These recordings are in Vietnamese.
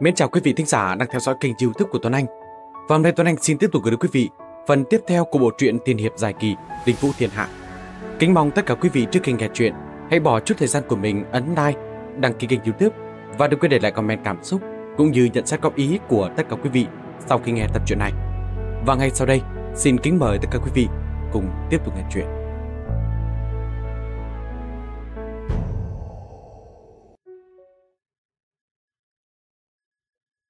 Mến chào quý vị thính giả đang theo dõi kênh youtube của Tuấn Anh Và hôm nay Tuấn Anh xin tiếp tục gửi đến quý vị phần tiếp theo của bộ truyện Tiền Hiệp Dài Kỳ Đình Vũ Thiên Hạ Kính mong tất cả quý vị trước khi nghe chuyện Hãy bỏ chút thời gian của mình ấn like, đăng ký kênh youtube Và đừng quên để lại comment cảm xúc cũng như nhận xét góp ý của tất cả quý vị sau khi nghe tập truyện này Và ngay sau đây xin kính mời tất cả quý vị cùng tiếp tục nghe chuyện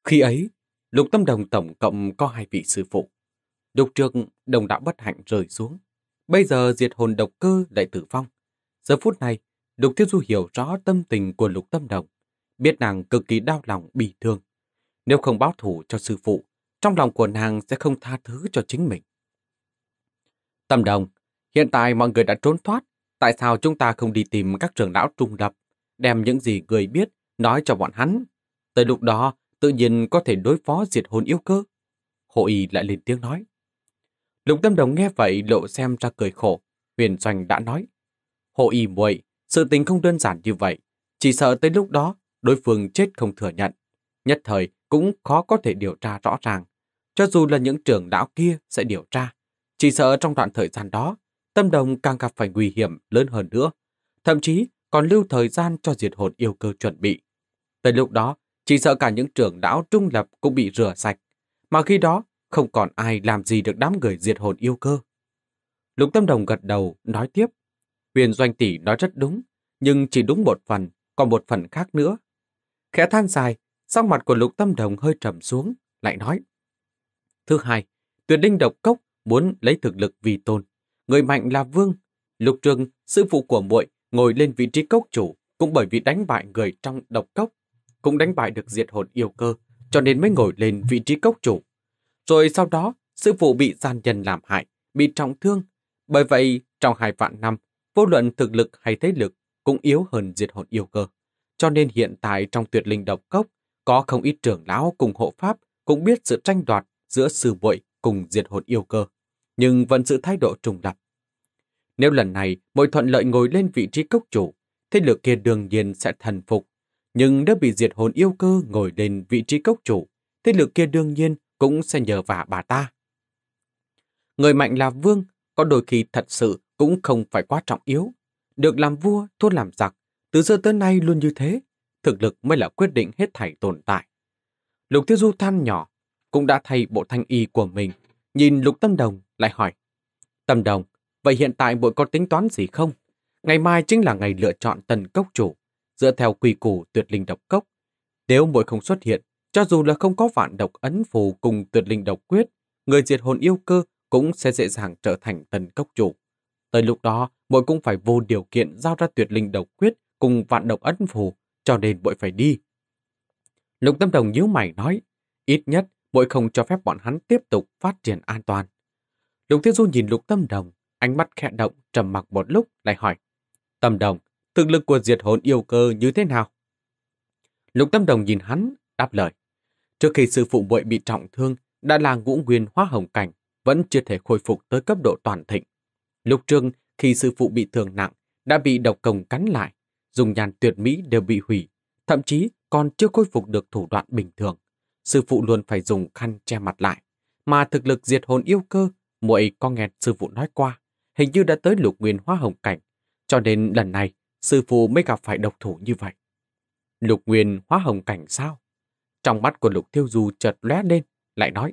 Khi ấy, lục tâm đồng tổng cộng có hai vị sư phụ. Lục trược đồng đạo bất hạnh rời xuống. Bây giờ diệt hồn độc cơ lại tử vong. Giờ phút này, lục thiếu du hiểu rõ tâm tình của lục tâm đồng. Biết nàng cực kỳ đau lòng, bị thương. Nếu không báo thủ cho sư phụ, trong lòng của nàng sẽ không tha thứ cho chính mình. Tâm đồng, hiện tại mọi người đã trốn thoát. Tại sao chúng ta không đi tìm các trưởng lão trung lập, đem những gì người biết, nói cho bọn hắn? Tới lúc đó, tự nhiên có thể đối phó diệt hồn yêu cơ. Hộ y lại lên tiếng nói. Lục Tâm Đồng nghe vậy lộ xem ra cười khổ, huyền doanh đã nói. Hộ y muội, sự tình không đơn giản như vậy, chỉ sợ tới lúc đó đối phương chết không thừa nhận. Nhất thời cũng khó có thể điều tra rõ ràng. Cho dù là những trưởng đạo kia sẽ điều tra, chỉ sợ trong đoạn thời gian đó, Tâm Đồng càng gặp phải nguy hiểm lớn hơn nữa, thậm chí còn lưu thời gian cho diệt hồn yêu cơ chuẩn bị. Tới lúc đó, chỉ sợ cả những trưởng đảo trung lập cũng bị rửa sạch, mà khi đó không còn ai làm gì được đám người diệt hồn yêu cơ. Lục Tâm Đồng gật đầu, nói tiếp. Huyền Doanh Tỷ nói rất đúng, nhưng chỉ đúng một phần, còn một phần khác nữa. Khẽ than dài, sắc mặt của Lục Tâm Đồng hơi trầm xuống, lại nói. Thứ hai, tuyệt đinh độc cốc muốn lấy thực lực vì tôn. Người mạnh là vương. Lục Trường, sư phụ của muội ngồi lên vị trí cốc chủ cũng bởi vì đánh bại người trong độc cốc cũng đánh bại được diệt hồn yêu cơ, cho nên mới ngồi lên vị trí cốc chủ. Rồi sau đó, sư phụ bị gian nhân làm hại, bị trọng thương. Bởi vậy, trong hai vạn năm, vô luận thực lực hay thế lực cũng yếu hơn diệt hồn yêu cơ. Cho nên hiện tại trong tuyệt linh độc cốc, có không ít trưởng lão cùng hộ pháp cũng biết sự tranh đoạt giữa sư muội cùng diệt hồn yêu cơ, nhưng vẫn sự thái độ trùng lập. Nếu lần này mỗi thuận lợi ngồi lên vị trí cốc chủ, thế lực kia đương nhiên sẽ thần phục nhưng đã bị diệt hồn yêu cơ ngồi lên vị trí cốc chủ, thế lực kia đương nhiên cũng sẽ nhờ vả bà ta. Người mạnh là vương, có đôi khi thật sự cũng không phải quá trọng yếu. Được làm vua, thua làm giặc, từ xưa tới nay luôn như thế, thực lực mới là quyết định hết thảy tồn tại. Lục Tiêu Du than nhỏ, cũng đã thay bộ thanh y của mình, nhìn Lục Tâm Đồng lại hỏi. Tâm Đồng, vậy hiện tại bội có tính toán gì không? Ngày mai chính là ngày lựa chọn tần cốc chủ. Dựa theo quy củ tuyệt linh độc cốc, nếu muội không xuất hiện, cho dù là không có vạn độc ấn phù cùng tuyệt linh độc quyết, người diệt hồn yêu cơ cũng sẽ dễ dàng trở thành tần cốc chủ. Tới lúc đó, muội cũng phải vô điều kiện giao ra tuyệt linh độc quyết cùng vạn độc ấn phù, cho nên muội phải đi. Lục Tâm Đồng nhíu mày nói, ít nhất muội không cho phép bọn hắn tiếp tục phát triển an toàn. Lục Thiên Du nhìn Lục Tâm Đồng, ánh mắt khẽ động, trầm mặc một lúc lại hỏi, "Tâm Đồng, thực lực của diệt hồn yêu cơ như thế nào? Lục Tâm Đồng nhìn hắn, đáp lời. Trước khi sư phụ muội bị trọng thương, đã là ngũ nguyên hóa hồng cảnh, vẫn chưa thể khôi phục tới cấp độ toàn thịnh. Lục Trương khi sư phụ bị thương nặng, đã bị độc công cắn lại, dùng nhàn tuyệt mỹ đều bị hủy, thậm chí còn chưa khôi phục được thủ đoạn bình thường. Sư phụ luôn phải dùng khăn che mặt lại, mà thực lực diệt hồn yêu cơ, muội con nghe sư phụ nói qua, hình như đã tới lục nguyên hóa hồng cảnh, cho nên lần này sư phụ mới gặp phải độc thủ như vậy. Lục Nguyên hóa hồng cảnh sao? Trong mắt của Lục Thiêu Du chợt lóe lên, lại nói.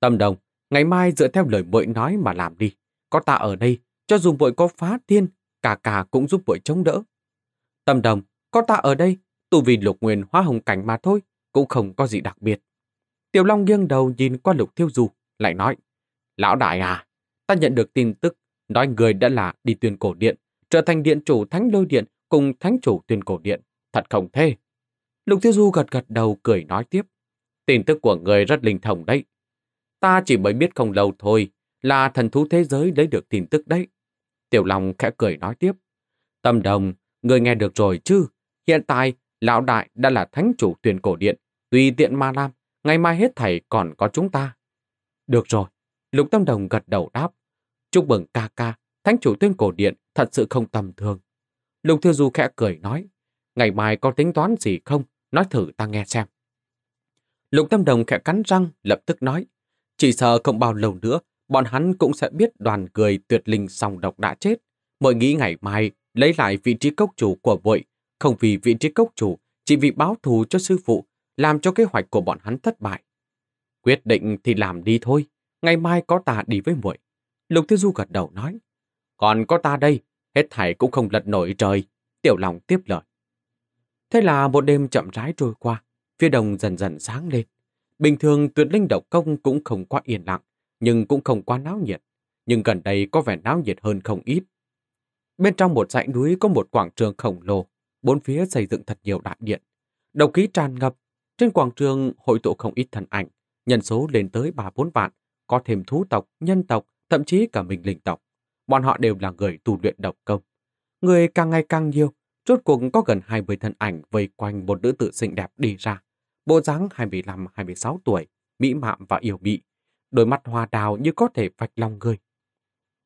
Tâm đồng, ngày mai dựa theo lời bội nói mà làm đi. Có ta ở đây, cho dù bội có phá thiên, cả cả cũng giúp bội chống đỡ. Tâm đồng, có ta ở đây, tu vì Lục Nguyên hóa hồng cảnh mà thôi, cũng không có gì đặc biệt. Tiểu Long nghiêng đầu nhìn qua Lục Thiêu Du, lại nói. Lão đại à, ta nhận được tin tức nói người đã là đi tuyên cổ điện trở thành điện chủ thánh lôi điện cùng thánh chủ tuyên cổ điện, thật không thê Lục Tiêu Du gật gật đầu cười nói tiếp. Tin tức của người rất linh thông đấy. Ta chỉ mới biết không lâu thôi là thần thú thế giới lấy được tin tức đấy. Tiểu Long khẽ cười nói tiếp. Tâm đồng, người nghe được rồi chứ? Hiện tại, lão đại đã là thánh chủ tuyển cổ điện, tùy tiện ma lam, ngày mai hết thầy còn có chúng ta. Được rồi, Lục Tâm Đồng gật đầu đáp. Chúc mừng ca ca, Thánh chủ tuyên cổ điện thật sự không tầm thường. Lục Thư Du khẽ cười nói, ngày mai có tính toán gì không, nói thử ta nghe xem. Lục Tâm Đồng khẽ cắn răng, lập tức nói, chỉ sợ không bao lâu nữa, bọn hắn cũng sẽ biết đoàn cười tuyệt linh song độc đã chết. Mỗi nghĩ ngày mai lấy lại vị trí cốc chủ của vội, không vì vị trí cốc chủ, chỉ vì báo thù cho sư phụ, làm cho kế hoạch của bọn hắn thất bại. Quyết định thì làm đi thôi, ngày mai có ta đi với muội. Lục Tiêu Du gật đầu nói, còn có ta đây, hết thảy cũng không lật nổi trời. Tiểu lòng tiếp lời. Thế là một đêm chậm rãi trôi qua, phía đông dần dần sáng lên. Bình thường tuyệt linh độc công cũng không quá yên lặng, nhưng cũng không quá náo nhiệt. Nhưng gần đây có vẻ náo nhiệt hơn không ít. Bên trong một dãy núi có một quảng trường khổng lồ, bốn phía xây dựng thật nhiều đại điện. Độc khí tràn ngập, trên quảng trường hội tụ không ít thần ảnh, nhân số lên tới 3-4 vạn, có thêm thú tộc, nhân tộc, thậm chí cả mình linh tộc bọn họ đều là người tu luyện độc công. Người càng ngày càng nhiều, rốt cuộc có gần 20 thân ảnh vây quanh một nữ tử xinh đẹp đi ra. Bộ dáng 25-26 tuổi, mỹ mạm và yêu mị, đôi mắt hoa đào như có thể vạch lòng người.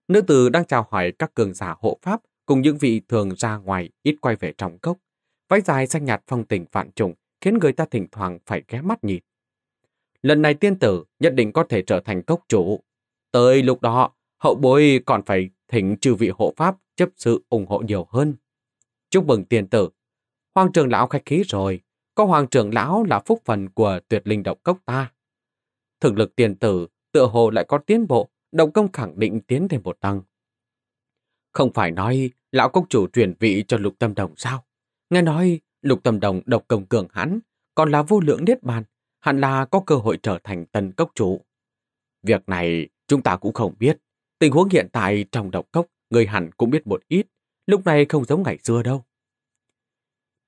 Nữ tử đang chào hỏi các cường giả hộ pháp cùng những vị thường ra ngoài ít quay về trong cốc. Váy dài xanh nhạt phong tình vạn trùng khiến người ta thỉnh thoảng phải ghé mắt nhìn. Lần này tiên tử nhất định có thể trở thành cốc chủ. Tới lúc đó, hậu bối còn phải thỉnh chư vị hộ pháp chấp sự ủng hộ nhiều hơn. Chúc mừng tiền tử. Hoàng trưởng lão khách khí rồi, có hoàng trưởng lão là phúc phần của tuyệt linh động cốc ta. Thực lực tiền tử tựa hồ lại có tiến bộ, động công khẳng định tiến thêm một tầng. Không phải nói lão công chủ truyền vị cho lục tâm đồng sao? Nghe nói lục tâm đồng độc công cường hãn, còn là vô lượng niết bàn, hẳn là có cơ hội trở thành tân cốc chủ. Việc này chúng ta cũng không biết, Tình huống hiện tại trong độc cốc, người hẳn cũng biết một ít, lúc này không giống ngày xưa đâu.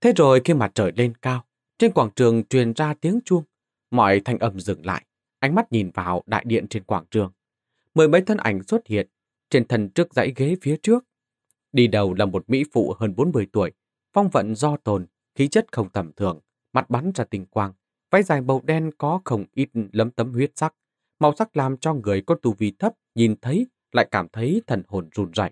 Thế rồi khi mặt trời lên cao, trên quảng trường truyền ra tiếng chuông, mọi thanh âm dừng lại, ánh mắt nhìn vào đại điện trên quảng trường. Mười mấy thân ảnh xuất hiện, trên thân trước dãy ghế phía trước. Đi đầu là một mỹ phụ hơn 40 tuổi, phong vận do tồn, khí chất không tầm thường, mặt bắn ra tinh quang, váy dài màu đen có không ít lấm tấm huyết sắc, màu sắc làm cho người có tu vi thấp nhìn thấy lại cảm thấy thần hồn run rẩy.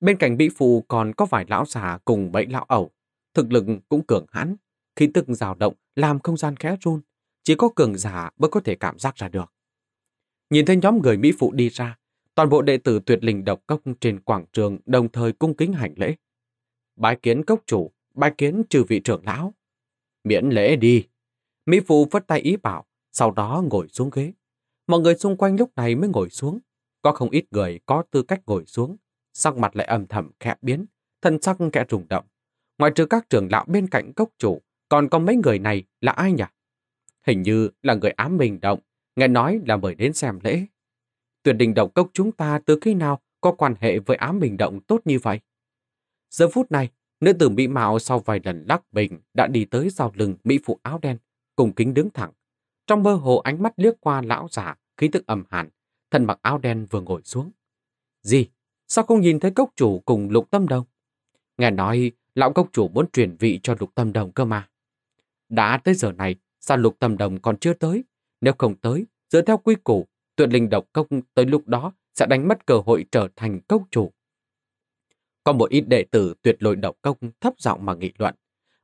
Bên cạnh Mỹ Phụ còn có vài lão già cùng bẫy lão ẩu, thực lực cũng cường hãn, khi tức dao động làm không gian khẽ run, chỉ có cường giả mới có thể cảm giác ra được. Nhìn thấy nhóm người Mỹ Phụ đi ra, toàn bộ đệ tử tuyệt linh độc cốc trên quảng trường đồng thời cung kính hành lễ. Bái kiến cốc chủ, bái kiến trừ vị trưởng lão. Miễn lễ đi. Mỹ Phụ phất tay ý bảo, sau đó ngồi xuống ghế. Mọi người xung quanh lúc này mới ngồi xuống, có không ít người có tư cách ngồi xuống, sắc mặt lại âm thầm khẽ biến, thân sắc kẽ rùng động. Ngoài trừ các trưởng lão bên cạnh cốc chủ, còn có mấy người này là ai nhỉ? Hình như là người ám mình động, nghe nói là mời đến xem lễ. Tuyệt đình động cốc chúng ta từ khi nào có quan hệ với ám mình động tốt như vậy? Giờ phút này, nữ tử mỹ mạo sau vài lần lắc bình đã đi tới sau lưng mỹ phụ áo đen, cùng kính đứng thẳng. Trong mơ hồ ánh mắt liếc qua lão giả, khí tức ẩm hàn, thân mặc áo đen vừa ngồi xuống. Gì? Sao không nhìn thấy cốc chủ cùng lục tâm đồng? Nghe nói lão cốc chủ muốn truyền vị cho lục tâm đồng cơ mà. Đã tới giờ này, sao lục tâm đồng còn chưa tới? Nếu không tới, dựa theo quy củ, tuyệt linh độc công tới lúc đó sẽ đánh mất cơ hội trở thành cốc chủ. Có một ít đệ tử tuyệt lôi độc công thấp giọng mà nghị luận,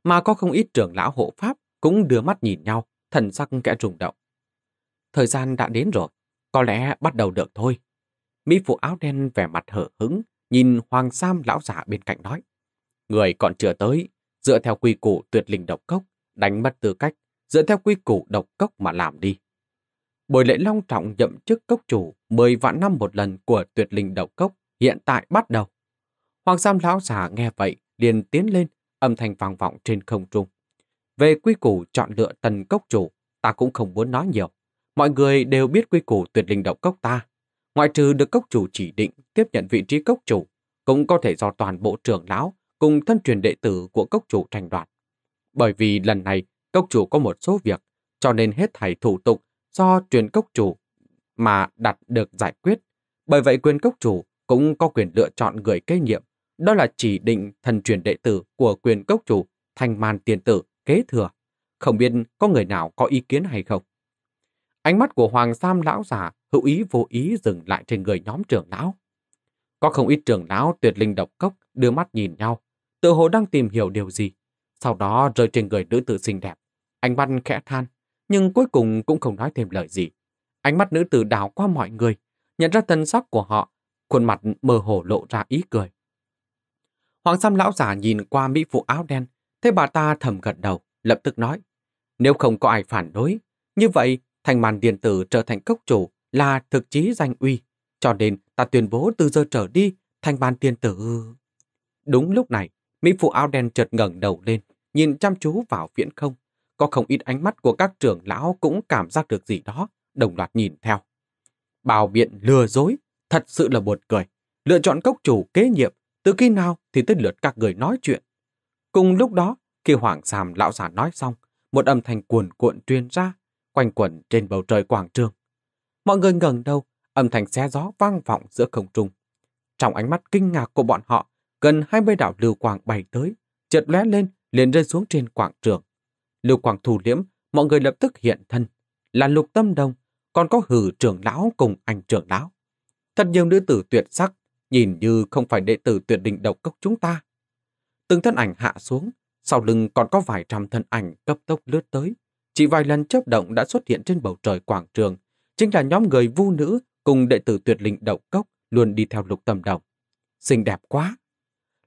mà có không ít trưởng lão hộ pháp cũng đưa mắt nhìn nhau, thần sắc kẽ rùng động. Thời gian đã đến rồi, có lẽ bắt đầu được thôi. Mỹ phụ áo đen vẻ mặt hở hứng, nhìn Hoàng Sam lão giả bên cạnh nói. Người còn chưa tới, dựa theo quy củ tuyệt linh độc cốc, đánh mất tư cách, dựa theo quy củ độc cốc mà làm đi. Buổi lễ long trọng nhậm chức cốc chủ 10 vạn năm một lần của tuyệt linh độc cốc hiện tại bắt đầu. Hoàng Sam lão giả nghe vậy, liền tiến lên, âm thanh vang vọng trên không trung. Về quy củ chọn lựa tần cốc chủ, ta cũng không muốn nói nhiều. Mọi người đều biết quy củ tuyệt linh động cốc ta. Ngoại trừ được cốc chủ chỉ định tiếp nhận vị trí cốc chủ, cũng có thể do toàn bộ trưởng lão cùng thân truyền đệ tử của cốc chủ tranh đoạt. Bởi vì lần này cốc chủ có một số việc, cho nên hết thảy thủ tục do truyền cốc chủ mà đặt được giải quyết. Bởi vậy quyền cốc chủ cũng có quyền lựa chọn người kế nhiệm, đó là chỉ định thần truyền đệ tử của quyền cốc chủ thành màn tiền tử kế thừa. Không biết có người nào có ý kiến hay không? Ánh mắt của Hoàng Sam lão giả hữu ý vô ý dừng lại trên người nhóm trưởng lão. Có không ít trưởng lão tuyệt linh độc cốc đưa mắt nhìn nhau, tự hồ đang tìm hiểu điều gì. Sau đó rơi trên người nữ tử xinh đẹp. Ánh mắt khẽ than, nhưng cuối cùng cũng không nói thêm lời gì. Ánh mắt nữ tử đảo qua mọi người, nhận ra thân sắc của họ, khuôn mặt mơ hồ lộ ra ý cười. Hoàng Sam lão giả nhìn qua mỹ phụ áo đen, thấy bà ta thầm gật đầu, lập tức nói, nếu không có ai phản đối, như vậy Thành màn điện tử trở thành cốc chủ là thực chí danh uy, cho nên ta tuyên bố từ giờ trở đi thành màn điện tử. Đúng lúc này, Mỹ phụ áo đen chợt ngẩng đầu lên, nhìn chăm chú vào viễn không. Có không ít ánh mắt của các trưởng lão cũng cảm giác được gì đó, đồng loạt nhìn theo. Bào biện lừa dối, thật sự là buồn cười. Lựa chọn cốc chủ kế nhiệm, từ khi nào thì tới lượt các người nói chuyện. Cùng lúc đó, khi Hoàng Sàm lão giả nói xong, một âm thanh cuồn cuộn truyền ra, quanh quẩn trên bầu trời quảng trường. Mọi người ngẩng đầu, âm thanh xé gió vang vọng giữa không trung. Trong ánh mắt kinh ngạc của bọn họ, gần 20 đảo lưu quang bay tới, chợt lóe lên liền rơi xuống trên quảng trường. Lưu quang thủ liễm, mọi người lập tức hiện thân, là Lục Tâm đông, còn có Hử trưởng lão cùng anh trưởng lão. Thật nhiều nữ tử tuyệt sắc, nhìn như không phải đệ tử tuyệt đỉnh độc cốc chúng ta. Từng thân ảnh hạ xuống, sau lưng còn có vài trăm thân ảnh cấp tốc lướt tới, chỉ vài lần chớp động đã xuất hiện trên bầu trời quảng trường, chính là nhóm người vu nữ cùng đệ tử tuyệt linh đậu cốc luôn đi theo lục tâm đồng. Xinh đẹp quá!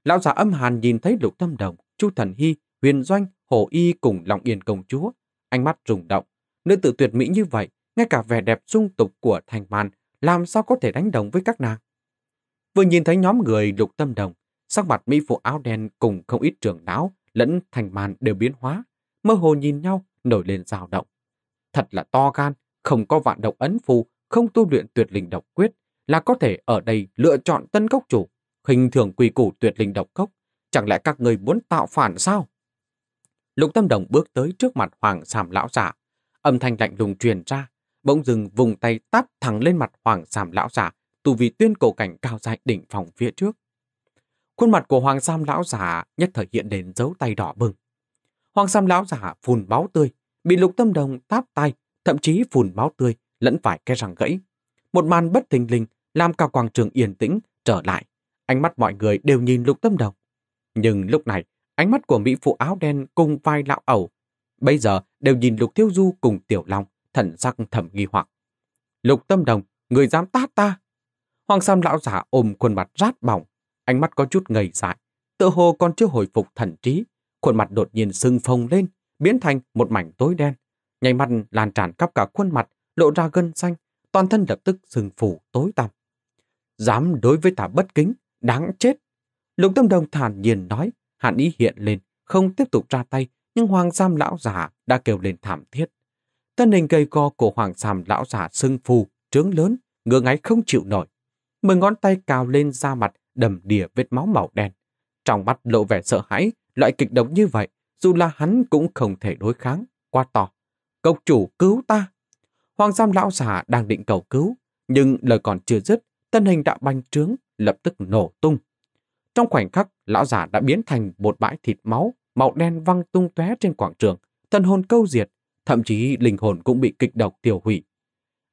Lão giả âm hàn nhìn thấy lục tâm đồng, chu thần hy, huyền doanh, hồ y cùng lòng yên công chúa. Ánh mắt rùng động, nữ tử tuyệt mỹ như vậy, ngay cả vẻ đẹp dung tục của thành màn, làm sao có thể đánh đồng với các nàng. Vừa nhìn thấy nhóm người lục tâm đồng, sắc mặt mỹ phụ áo đen cùng không ít trưởng não lẫn thành màn đều biến hóa. Mơ hồ nhìn nhau, nổi lên dao động. Thật là to gan, không có vạn độc ấn phù, không tu luyện tuyệt linh độc quyết, là có thể ở đây lựa chọn tân cốc chủ, hình thường quy củ tuyệt linh độc cốc. Chẳng lẽ các người muốn tạo phản sao? Lục Tâm Đồng bước tới trước mặt Hoàng Sàm lão giả, âm thanh lạnh lùng truyền ra, bỗng dừng vùng tay tát thẳng lên mặt Hoàng Sàm lão giả, tu vì tuyên cổ cảnh cao dài đỉnh phòng phía trước. Khuôn mặt của Hoàng Sam lão giả nhất thời hiện đến dấu tay đỏ bừng. Hoàng Sam lão giả phun máu tươi, bị lục tâm đồng tát tay, thậm chí phun máu tươi, lẫn phải cái răng gãy. Một màn bất thình linh làm cả quảng trường yên tĩnh trở lại. Ánh mắt mọi người đều nhìn lục tâm đồng. Nhưng lúc này, ánh mắt của Mỹ phụ áo đen cùng vai lão ẩu. Bây giờ đều nhìn lục tiêu du cùng tiểu long, thần sắc thầm nghi hoặc. Lục tâm đồng, người dám tát ta. Hoàng Sam lão giả ôm khuôn mặt rát bỏng, ánh mắt có chút ngầy dại, tựa hồ còn chưa hồi phục thần trí, khuôn mặt đột nhiên sưng phồng lên, biến thành một mảnh tối đen. Nhảy mặt lan tràn khắp cả khuôn mặt, lộ ra gân xanh, toàn thân lập tức sừng phủ tối tăm. Dám đối với ta bất kính, đáng chết. Lục tâm đồng thản nhiên nói, hạn ý hiện lên, không tiếp tục ra tay, nhưng hoàng sam lão giả đã kêu lên thảm thiết. Tân hình cây co của hoàng sam lão giả sưng phù, trướng lớn, ngứa ngáy không chịu nổi. Mười ngón tay cào lên da mặt, đầm đìa vết máu màu đen. Trong mắt lộ vẻ sợ hãi, loại kịch động như vậy dù là hắn cũng không thể đối kháng, qua to. công chủ cứu ta! Hoàng giam lão giả đang định cầu cứu, nhưng lời còn chưa dứt, thân hình đã bành trướng, lập tức nổ tung. Trong khoảnh khắc, lão giả đã biến thành một bãi thịt máu, màu đen văng tung tóe trên quảng trường, thần hồn câu diệt, thậm chí linh hồn cũng bị kịch độc tiêu hủy.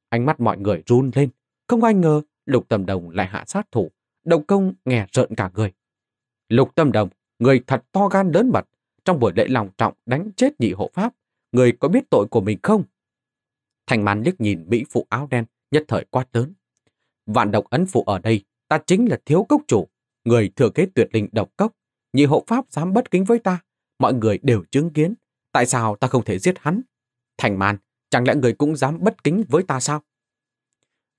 Ánh mắt mọi người run lên, không ai ngờ Lục Tâm Đồng lại hạ sát thủ, độc công nghe rợn cả người. Lục Tâm Đồng, người thật to gan lớn mật, trong buổi lễ lòng trọng đánh chết nhị hộ pháp, người có biết tội của mình không? Thành màn liếc nhìn Mỹ phụ áo đen, nhất thời quát lớn. Vạn độc ấn phụ ở đây, ta chính là thiếu cốc chủ, người thừa kế tuyệt linh độc cốc. Nhị hộ pháp dám bất kính với ta, mọi người đều chứng kiến. Tại sao ta không thể giết hắn? Thành màn, chẳng lẽ người cũng dám bất kính với ta sao?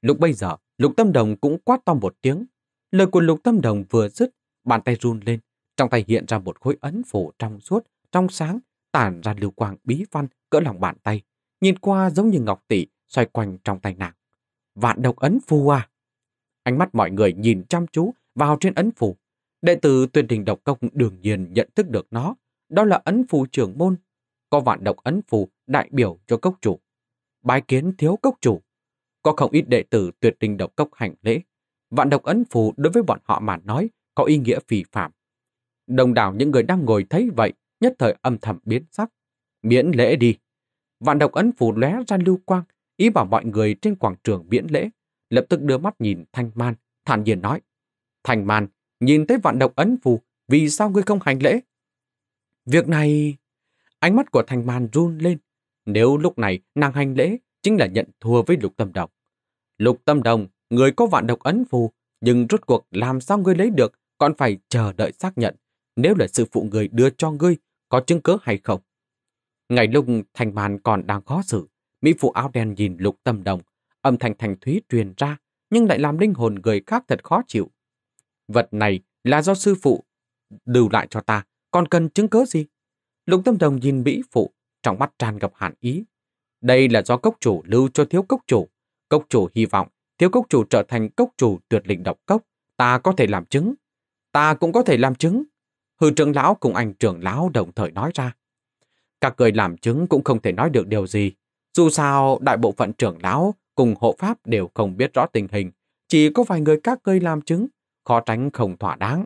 Lúc bây giờ, lục tâm đồng cũng quát to một tiếng. Lời của lục tâm đồng vừa dứt, bàn tay run lên, trong tay hiện ra một khối ấn phủ trong suốt, trong sáng, tản ra lưu quang bí văn cỡ lòng bàn tay, nhìn qua giống như ngọc tỷ xoay quanh trong tay nàng. Vạn độc ấn phù à! Ánh mắt mọi người nhìn chăm chú vào trên ấn phù. Đệ tử tuyên đình độc công đương nhiên nhận thức được nó. Đó là ấn phù trưởng môn. Có vạn độc ấn phù đại biểu cho cốc chủ. Bái kiến thiếu cốc chủ. Có không ít đệ tử tuyệt đình độc cốc hành lễ. Vạn độc ấn phù đối với bọn họ mà nói có ý nghĩa phì phạm. Đồng đảo những người đang ngồi thấy vậy, nhất thời âm thầm biến sắc. Miễn lễ đi. Vạn độc ấn phủ lóe ra lưu quang, ý bảo mọi người trên quảng trường miễn lễ, lập tức đưa mắt nhìn Thanh Man, thản nhiên nói. Thanh Man, nhìn thấy vạn độc ấn phù, vì sao ngươi không hành lễ? Việc này... Ánh mắt của Thanh Man run lên. Nếu lúc này nàng hành lễ, chính là nhận thua với lục tâm đồng. Lục tâm đồng, người có vạn độc ấn phù, nhưng rốt cuộc làm sao ngươi lấy được, còn phải chờ đợi xác nhận nếu là sư phụ người đưa cho ngươi, có chứng cớ hay không? Ngày lúc thành màn còn đang khó xử, Mỹ phụ áo đen nhìn lục tâm đồng, âm thanh thành thúy truyền ra, nhưng lại làm linh hồn người khác thật khó chịu. Vật này là do sư phụ lưu lại cho ta, còn cần chứng cớ gì? Lục tâm đồng nhìn Mỹ phụ, trong mắt tràn gặp hàn ý. Đây là do cốc chủ lưu cho thiếu cốc chủ. Cốc chủ hy vọng thiếu cốc chủ trở thành cốc chủ tuyệt lĩnh độc cốc. Ta có thể làm chứng. Ta cũng có thể làm chứng hư trưởng lão cùng anh trưởng lão đồng thời nói ra. Các người làm chứng cũng không thể nói được điều gì. Dù sao, đại bộ phận trưởng lão cùng hộ pháp đều không biết rõ tình hình. Chỉ có vài người các ngươi làm chứng, khó tránh không thỏa đáng.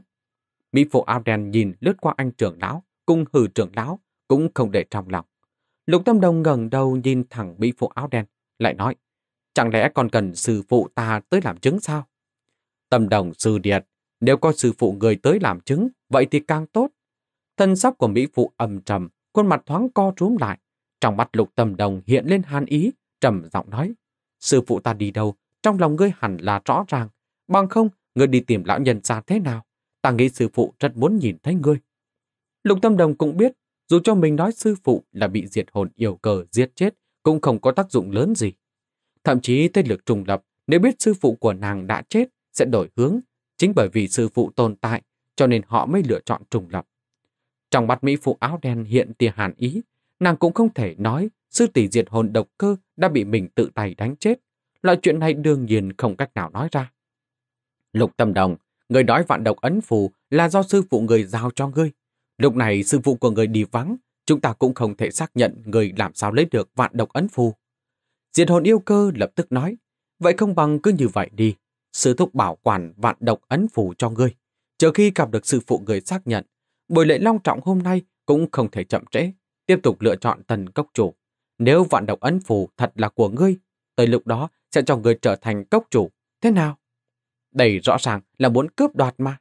Mỹ phụ áo đen nhìn lướt qua anh trưởng lão, cùng hư trưởng lão, cũng không để trong lòng. Lục Tâm Đồng ngẩng đầu nhìn thẳng mỹ phụ áo đen, lại nói, chẳng lẽ còn cần sư phụ ta tới làm chứng sao? Tâm Đồng sư điệt, nếu có sư phụ người tới làm chứng, vậy thì càng tốt. Thân sắc của Mỹ Phụ ầm trầm, khuôn mặt thoáng co trúm lại. Trong mắt lục tầm đồng hiện lên hàn ý, trầm giọng nói. Sư phụ ta đi đâu, trong lòng ngươi hẳn là rõ ràng. Bằng không, ngươi đi tìm lão nhân ra thế nào? Ta nghĩ sư phụ rất muốn nhìn thấy ngươi. Lục tâm đồng cũng biết, dù cho mình nói sư phụ là bị diệt hồn yêu cờ giết chết, cũng không có tác dụng lớn gì. Thậm chí tên lực trùng lập, nếu biết sư phụ của nàng đã chết, sẽ đổi hướng, Chính bởi vì sư phụ tồn tại, cho nên họ mới lựa chọn trùng lập. Trong mắt Mỹ phụ áo đen hiện tia hàn ý, nàng cũng không thể nói sư tỷ diệt hồn độc cơ đã bị mình tự tay đánh chết. Loại chuyện này đương nhiên không cách nào nói ra. Lục tâm đồng, người nói vạn độc ấn phù là do sư phụ người giao cho ngươi. Lúc này sư phụ của người đi vắng, chúng ta cũng không thể xác nhận người làm sao lấy được vạn độc ấn phù. Diệt hồn yêu cơ lập tức nói, vậy không bằng cứ như vậy đi, Sư thúc bảo quản vạn độc ấn phù cho ngươi. Chờ khi gặp được sư phụ người xác nhận, buổi lễ long trọng hôm nay cũng không thể chậm trễ. Tiếp tục lựa chọn tần cốc chủ. Nếu vạn độc ấn phù thật là của ngươi, tới lúc đó sẽ cho ngươi trở thành cốc chủ. Thế nào? Đây rõ ràng là muốn cướp đoạt mà.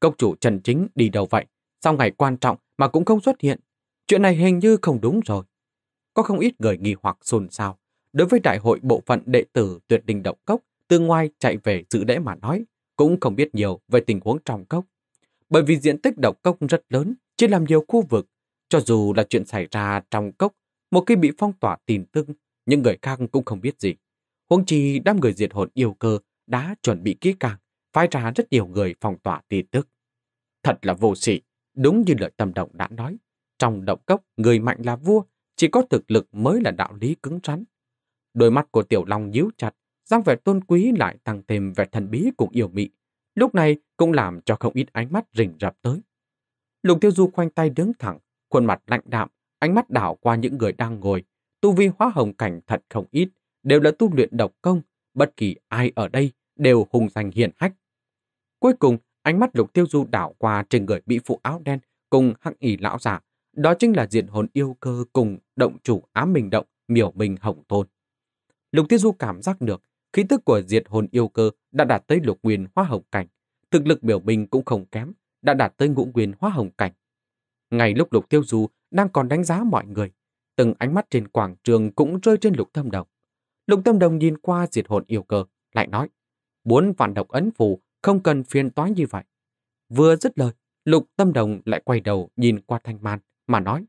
Cốc chủ Trần Chính đi đâu vậy, sau ngày quan trọng mà cũng không xuất hiện. Chuyện này hình như không đúng rồi. Có không ít người nghi hoặc xôn xao. Đối với đại hội bộ phận đệ tử tuyệt đình động cốc, từ ngoài chạy về dự lễ mà nói, cũng không biết nhiều về tình huống trong cốc. Bởi vì diện tích độc cốc rất lớn, chia làm nhiều khu vực. Cho dù là chuyện xảy ra trong cốc, một khi bị phong tỏa tin tức, những người khác cũng không biết gì. Huống chi đám người diệt hồn yêu cơ đã chuẩn bị kỹ càng, phái ra rất nhiều người phong tỏa tin tức. Thật là vô sỉ, đúng như lời tâm động đã nói. Trong động cốc, người mạnh là vua, chỉ có thực lực mới là đạo lý cứng rắn. Đôi mắt của Tiểu Long nhíu chặt, dáng vẻ tôn quý lại tăng thêm vẻ thần bí cùng yêu mị. Lúc này cũng làm cho không ít ánh mắt rình rập tới. Lục Tiêu Du khoanh tay đứng thẳng, khuôn mặt lạnh đạm, ánh mắt đảo qua những người đang ngồi. Tu vi hóa hồng cảnh thật không ít, đều là tu luyện độc công, bất kỳ ai ở đây đều hùng danh hiền hách. Cuối cùng, ánh mắt Lục Tiêu Du đảo qua trên người bị phụ áo đen cùng hắc ỉ lão giả, đó chính là diện hồn yêu cơ cùng động chủ ám mình động, miểu mình hồng tôn. Lục Tiêu Du cảm giác được khí tức của diệt hồn yêu cơ đã đạt tới lục nguyên hoa hồng cảnh. Thực lực biểu minh cũng không kém, đã đạt tới ngũ nguyên hoa hồng cảnh. ngày lúc lục tiêu du đang còn đánh giá mọi người, từng ánh mắt trên quảng trường cũng rơi trên lục tâm đồng. Lục tâm đồng nhìn qua diệt hồn yêu cơ, lại nói, muốn vạn độc ấn phù không cần phiền toái như vậy. Vừa dứt lời, lục tâm đồng lại quay đầu nhìn qua thanh man, mà nói,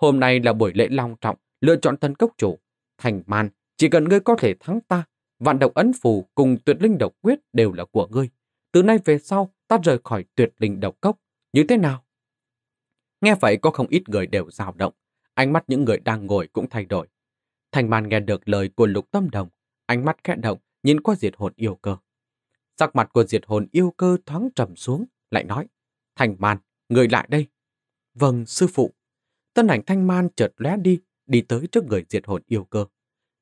hôm nay là buổi lễ long trọng, lựa chọn tân cốc chủ. Thành man, chỉ cần ngươi có thể thắng ta, vạn độc ấn phù cùng tuyệt linh độc quyết đều là của ngươi. Từ nay về sau, ta rời khỏi tuyệt linh độc cốc. Như thế nào? Nghe vậy có không ít người đều dao động. Ánh mắt những người đang ngồi cũng thay đổi. Thành màn nghe được lời của lục tâm đồng. Ánh mắt khẽ động, nhìn qua diệt hồn yêu cơ. Sắc mặt của diệt hồn yêu cơ thoáng trầm xuống, lại nói. Thành màn, người lại đây. Vâng, sư phụ. Tân ảnh thanh man chợt lóe đi, đi tới trước người diệt hồn yêu cơ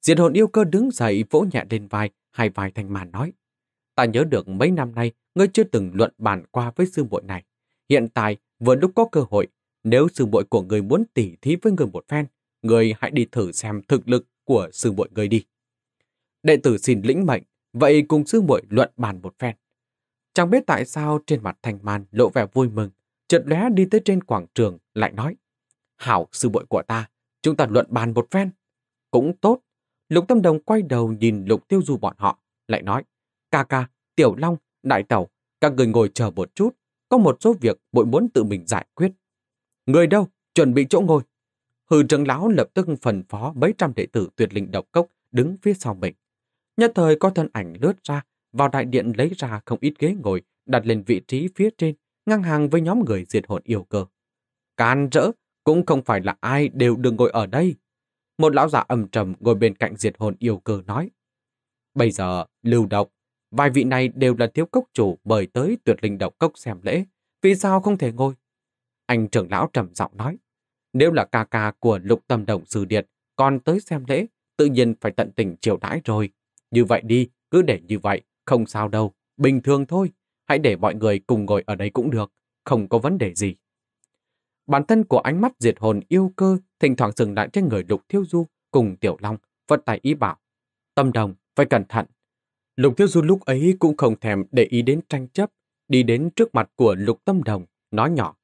diệt hồn yêu cơ đứng dậy vỗ nhẹ lên vai, hai vai thanh màn nói. Ta nhớ được mấy năm nay, ngươi chưa từng luận bàn qua với sư muội này. Hiện tại, vừa lúc có cơ hội, nếu sư muội của người muốn tỉ thí với người một phen, người hãy đi thử xem thực lực của sư muội người đi. Đệ tử xin lĩnh mệnh, vậy cùng sư muội luận bàn một phen. Chẳng biết tại sao trên mặt thành màn lộ vẻ vui mừng, chợt lóe đi tới trên quảng trường lại nói: "Hảo sư muội của ta, chúng ta luận bàn một phen." Cũng tốt, Lục Tâm Đồng quay đầu nhìn Lục Tiêu Du bọn họ, lại nói, ca ca, Tiểu Long, Đại Tẩu, các người ngồi chờ một chút, có một số việc bội muốn tự mình giải quyết. Người đâu, chuẩn bị chỗ ngồi. Hư trưởng lão lập tức phần phó mấy trăm đệ tử tuyệt linh độc cốc đứng phía sau mình. Nhất thời có thân ảnh lướt ra, vào đại điện lấy ra không ít ghế ngồi, đặt lên vị trí phía trên, ngang hàng với nhóm người diệt hồn yêu cơ. Can rỡ, cũng không phải là ai đều được ngồi ở đây một lão giả âm trầm ngồi bên cạnh diệt hồn yêu cơ nói. Bây giờ, lưu độc, vài vị này đều là thiếu cốc chủ bởi tới tuyệt linh độc cốc xem lễ, vì sao không thể ngồi? Anh trưởng lão trầm giọng nói, nếu là ca ca của lục tâm đồng sư điệt, còn tới xem lễ, tự nhiên phải tận tình chiều đãi rồi. Như vậy đi, cứ để như vậy, không sao đâu, bình thường thôi, hãy để mọi người cùng ngồi ở đây cũng được, không có vấn đề gì. Bản thân của ánh mắt diệt hồn yêu cơ thỉnh thoảng dừng lại trên người Lục Thiếu Du cùng Tiểu Long, vận tài ý bảo. Tâm đồng, phải cẩn thận. Lục Thiếu Du lúc ấy cũng không thèm để ý đến tranh chấp, đi đến trước mặt của Lục Tâm Đồng, nói nhỏ.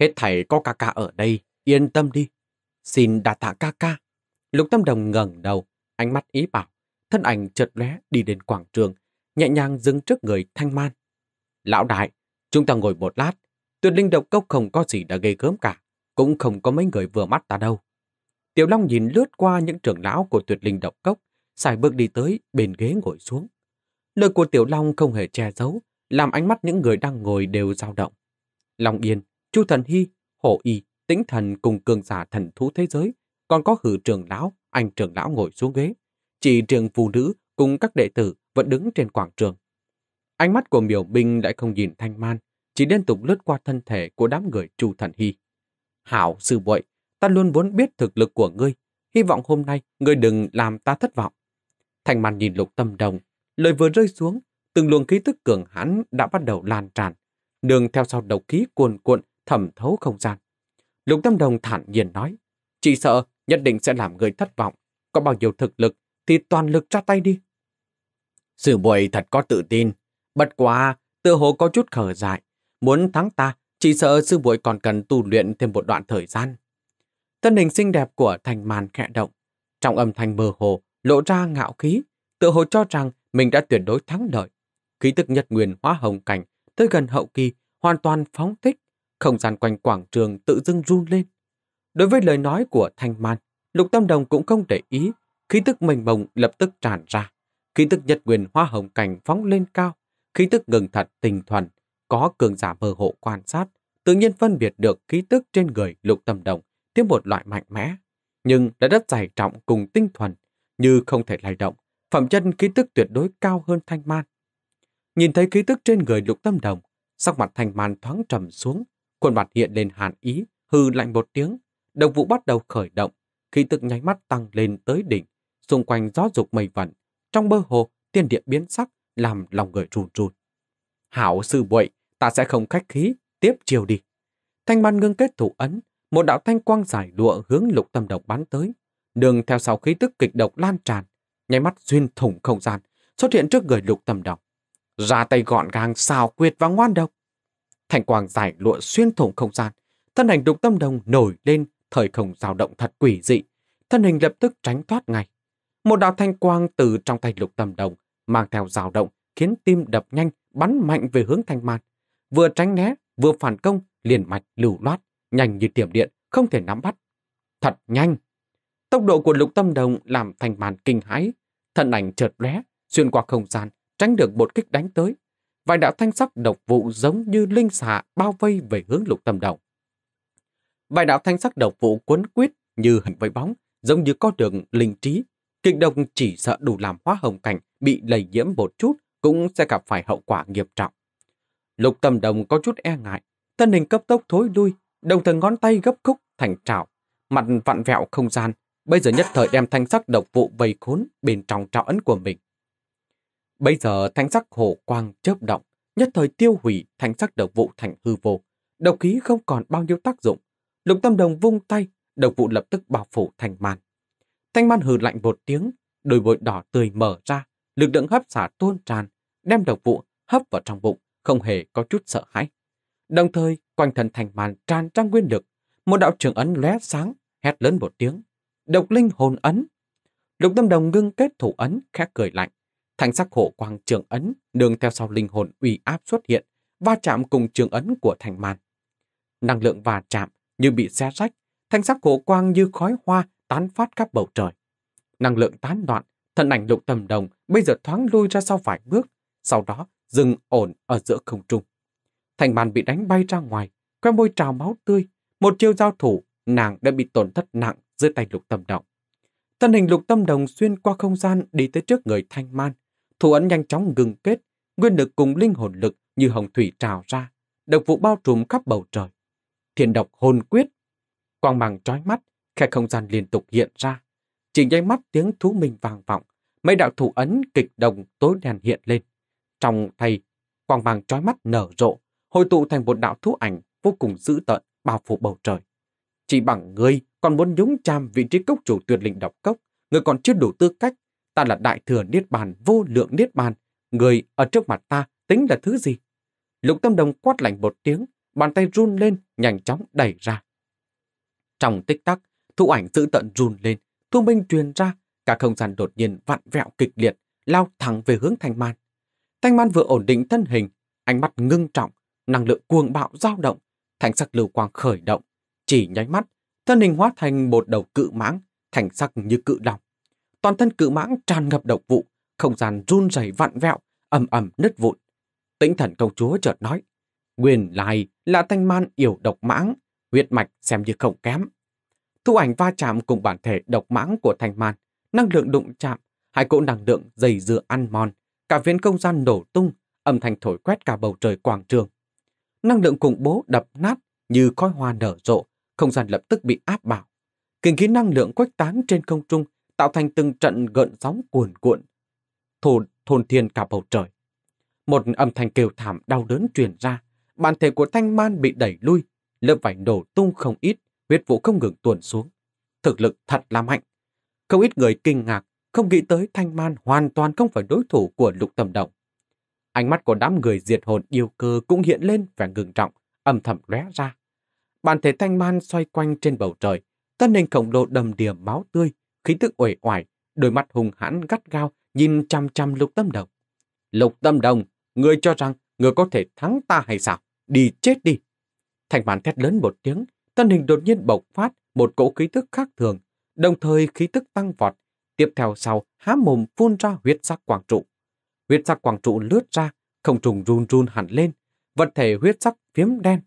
Hết thảy có ca ca ở đây, yên tâm đi. Xin đà tạ ca ca. Lục Tâm Đồng ngẩng đầu, ánh mắt ý bảo. Thân ảnh chợt lóe đi đến quảng trường, nhẹ nhàng dừng trước người Thanh Man. Lão đại, chúng ta ngồi một lát. Tuyệt linh độc cốc không có gì đã gây gớm cả cũng không có mấy người vừa mắt ta đâu. Tiểu Long nhìn lướt qua những trưởng lão của tuyệt linh độc cốc, xài bước đi tới bên ghế ngồi xuống. Lời của Tiểu Long không hề che giấu, làm ánh mắt những người đang ngồi đều dao động. Long Yên, Chu Thần Hy, Hổ Y, Tĩnh Thần cùng cường giả thần thú thế giới, còn có hử trưởng lão, anh trưởng lão ngồi xuống ghế. Chỉ trường phụ nữ cùng các đệ tử vẫn đứng trên quảng trường. Ánh mắt của miểu binh lại không nhìn thanh man, chỉ liên tục lướt qua thân thể của đám người Chu Thần Hy. Hảo sư Bội, ta luôn muốn biết thực lực của ngươi. Hy vọng hôm nay ngươi đừng làm ta thất vọng. Thành màn nhìn lục tâm đồng, lời vừa rơi xuống, từng luồng khí tức cường hãn đã bắt đầu lan tràn, đường theo sau đầu khí cuồn cuộn thẩm thấu không gian. Lục tâm đồng thản nhiên nói, chỉ sợ nhất định sẽ làm ngươi thất vọng, có bao nhiêu thực lực thì toàn lực ra tay đi. Sư bội thật có tự tin, bất quá tự hồ có chút khở dại, muốn thắng ta chỉ sợ sư muội còn cần tu luyện thêm một đoạn thời gian. Thân hình xinh đẹp của thành màn khẽ động. Trong âm thanh mơ hồ, lộ ra ngạo khí, tự hồ cho rằng mình đã tuyệt đối thắng lợi. Khí tức nhật nguyên hóa hồng cảnh, tới gần hậu kỳ, hoàn toàn phóng thích, không gian quanh quảng trường tự dưng run lên. Đối với lời nói của Thanh Man, Lục Tâm Đồng cũng không để ý, khí tức mênh mông lập tức tràn ra. Khí tức nhật nguyên hoa hồng cảnh phóng lên cao, khí tức ngừng thật tình thuần, có cường giả mơ hộ quan sát, tự nhiên phân biệt được khí tức trên người lục tâm đồng tiếp một loại mạnh mẽ, nhưng đã rất dày trọng cùng tinh thuần, như không thể lay động, phẩm chân khí tức tuyệt đối cao hơn thanh man. Nhìn thấy khí tức trên người lục tâm đồng, sắc mặt thanh man thoáng trầm xuống, khuôn mặt hiện lên hàn ý, hư lạnh một tiếng, độc vụ bắt đầu khởi động, khí tức nháy mắt tăng lên tới đỉnh, xung quanh gió dục mây vận, trong bơ hồ tiên địa biến sắc làm lòng người run run. Hảo sư bội ta sẽ không khách khí, tiếp chiều đi. Thanh ban ngưng kết thủ ấn, một đạo thanh quang giải lụa hướng lục tâm độc bắn tới. Đường theo sau khí tức kịch độc lan tràn, nháy mắt xuyên thủng không gian, xuất hiện trước người lục tâm độc. Ra tay gọn gàng xào quyệt và ngoan độc. Thanh quang giải lụa xuyên thủng không gian, thân hành lục tâm đồng nổi lên thời không dao động thật quỷ dị. Thân hình lập tức tránh thoát ngay. Một đạo thanh quang từ trong tay lục tâm đồng mang theo dao động khiến tim đập nhanh bắn mạnh về hướng thanh man vừa tránh né, vừa phản công, liền mạch lưu loát, nhanh như tiềm điện, không thể nắm bắt. Thật nhanh! Tốc độ của lục tâm đồng làm thành màn kinh hãi, thân ảnh chợt lóe xuyên qua không gian, tránh được một kích đánh tới. Vài đạo thanh sắc độc vụ giống như linh xà bao vây về hướng lục tâm đồng. Vài đạo thanh sắc độc vụ cuốn quyết như hình vây bóng, giống như có đường linh trí. Kịch độc chỉ sợ đủ làm hóa hồng cảnh bị lây nhiễm một chút cũng sẽ gặp phải hậu quả nghiêm trọng. Lục Tâm Đồng có chút e ngại, thân hình cấp tốc thối lui, đồng thời ngón tay gấp khúc thành trào, mặt vặn vẹo không gian, bây giờ nhất thời đem thanh sắc độc vụ vây khốn bên trong trào ấn của mình. Bây giờ thanh sắc hồ quang chớp động, nhất thời tiêu hủy thanh sắc độc vụ thành hư vô, độc khí không còn bao nhiêu tác dụng. Lục Tâm Đồng vung tay, độc vụ lập tức bao phủ thành màn. Thanh màn hừ lạnh một tiếng, đôi bội đỏ tươi mở ra, lực lượng hấp xả tuôn tràn, đem độc vụ hấp vào trong bụng, không hề có chút sợ hãi. Đồng thời, quanh thần thành màn tràn trang nguyên lực, một đạo trường ấn lóe sáng, hét lớn một tiếng. Độc linh hồn ấn. Lục Tâm Đồng ngưng kết thủ ấn, khẽ cười lạnh. Thành sắc hộ quang trường ấn, đường theo sau linh hồn uy áp xuất hiện, va chạm cùng trường ấn của thành màn. Năng lượng va chạm như bị xé rách, thanh sắc hộ quang như khói hoa tán phát khắp bầu trời. Năng lượng tán loạn, thân ảnh lục tâm đồng bây giờ thoáng lui ra sau vài bước, sau đó dừng ổn ở giữa không trung. Thành bàn bị đánh bay ra ngoài, quen môi trào máu tươi. Một chiêu giao thủ, nàng đã bị tổn thất nặng dưới tay lục tâm động. Thân hình lục tâm đồng xuyên qua không gian đi tới trước người thanh man. Thủ ấn nhanh chóng ngừng kết, nguyên lực cùng linh hồn lực như hồng thủy trào ra, độc vụ bao trùm khắp bầu trời. Thiền độc hồn quyết, quang màng trói mắt, khe không gian liên tục hiện ra. Chỉ nháy mắt tiếng thú minh vàng vọng, mấy đạo thủ ấn kịch đồng tối đèn hiện lên trong thầy quang mang trói mắt nở rộ, hội tụ thành một đạo thú ảnh vô cùng dữ tợn bao phủ bầu trời. Chỉ bằng ngươi còn muốn nhúng chàm vị trí cốc chủ tuyệt linh độc cốc, ngươi còn chưa đủ tư cách, ta là đại thừa niết bàn vô lượng niết bàn, người ở trước mặt ta tính là thứ gì? Lục Tâm Đồng quát lạnh một tiếng, bàn tay run lên, nhanh chóng đẩy ra. Trong tích tắc, thu ảnh dữ tận run lên, thu minh truyền ra, cả không gian đột nhiên vặn vẹo kịch liệt, lao thẳng về hướng Thanh Man. Thanh Man vừa ổn định thân hình, ánh mắt ngưng trọng, năng lượng cuồng bạo dao động, thành sắc lưu quang khởi động, chỉ nháy mắt, thân hình hóa thành một đầu cự mãng, thành sắc như cự đồng. Toàn thân cự mãng tràn ngập độc vụ, không gian run rẩy vặn vẹo, ầm ầm nứt vụn. Tĩnh thần công chúa chợt nói, nguyên lai là thanh man yểu độc mãng, huyết mạch xem như không kém. Thu ảnh va chạm cùng bản thể độc mãng của thanh man, năng lượng đụng chạm, hai cỗ năng lượng dày dừa ăn mòn, cả viên không gian nổ tung, âm thanh thổi quét cả bầu trời quảng trường. Năng lượng khủng bố đập nát như khói hoa nở rộ, không gian lập tức bị áp bảo. Kinh khí năng lượng khuếch tán trên không trung, tạo thành từng trận gợn sóng cuồn cuộn, thồn, thồn thiên cả bầu trời. Một âm thanh kêu thảm đau đớn truyền ra, bản thể của Thanh Man bị đẩy lui, lớp vải nổ tung không ít, huyết vụ không ngừng tuồn xuống. Thực lực thật là mạnh. Không ít người kinh ngạc, không nghĩ tới Thanh Man hoàn toàn không phải đối thủ của Lục Tầm Động. Ánh mắt của đám người diệt hồn yêu cơ cũng hiện lên vẻ ngừng trọng, âm thầm lóe ra. Bàn thể Thanh Man xoay quanh trên bầu trời, thân hình khổng lồ đầm đìa máu tươi, khí tức uể oải, đôi mắt hùng hãn gắt gao nhìn chăm chăm Lục Tâm Đồng. Lục Tâm Đồng, người cho rằng người có thể thắng ta hay sao? Đi chết đi! Thanh Man thét lớn một tiếng, thân hình đột nhiên bộc phát một cỗ khí tức khác thường, đồng thời khí tức tăng vọt tiếp theo sau há mồm phun ra huyết sắc quang trụ. Huyết sắc quang trụ lướt ra, không trùng run run hẳn lên, vật thể huyết sắc phiếm đen.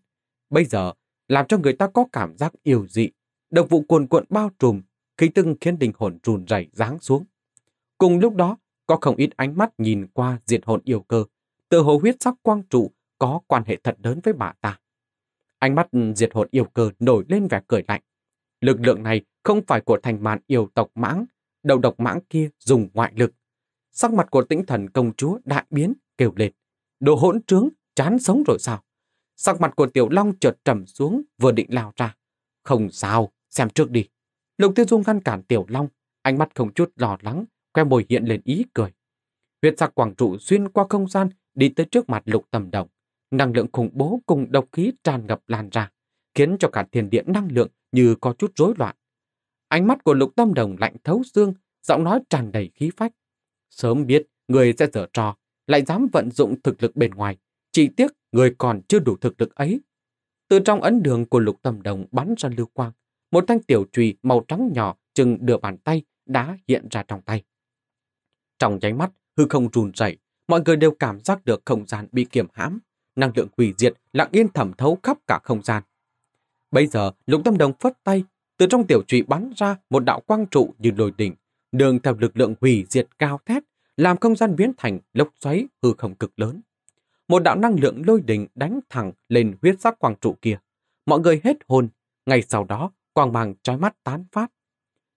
Bây giờ, làm cho người ta có cảm giác yêu dị, độc vụ cuồn cuộn bao trùm, khí tưng khiến đình hồn run rẩy giáng xuống. Cùng lúc đó, có không ít ánh mắt nhìn qua diệt hồn yêu cơ, tự hồ huyết sắc quang trụ có quan hệ thật lớn với bà ta. Ánh mắt diệt hồn yêu cơ nổi lên vẻ cười lạnh. Lực lượng này không phải của thành màn yêu tộc mãng đầu độc mãng kia dùng ngoại lực. Sắc mặt của tĩnh thần công chúa đại biến, kêu lên. Đồ hỗn trướng, chán sống rồi sao? Sắc mặt của Tiểu Long chợt trầm xuống, vừa định lao ra. Không sao, xem trước đi. Lục Tiêu Dung ngăn cản Tiểu Long, ánh mắt không chút lo lắng, que mồi hiện lên ý cười. huyệt sắc quảng trụ xuyên qua không gian, đi tới trước mặt lục tầm đồng. Năng lượng khủng bố cùng độc khí tràn ngập lan ra, khiến cho cả thiền điện năng lượng như có chút rối loạn. Ánh mắt của Lục Tâm Đồng lạnh thấu xương, giọng nói tràn đầy khí phách. Sớm biết, người sẽ dở trò, lại dám vận dụng thực lực bên ngoài. Chỉ tiếc, người còn chưa đủ thực lực ấy. Từ trong ấn đường của Lục Tâm Đồng bắn ra lưu quang, một thanh tiểu trùy màu trắng nhỏ chừng nửa bàn tay đã hiện ra trong tay. Trong nháy mắt, hư không rùn rẩy, mọi người đều cảm giác được không gian bị kiềm hãm, năng lượng hủy diệt lặng yên thẩm thấu khắp cả không gian. Bây giờ, Lục Tâm Đồng phất tay từ trong tiểu trụy bắn ra một đạo quang trụ như lôi đỉnh, đường theo lực lượng hủy diệt cao thét, làm không gian biến thành lốc xoáy hư không cực lớn. Một đạo năng lượng lôi đỉnh đánh thẳng lên huyết sắc quang trụ kia. Mọi người hết hồn, ngay sau đó quang mang trói mắt tán phát.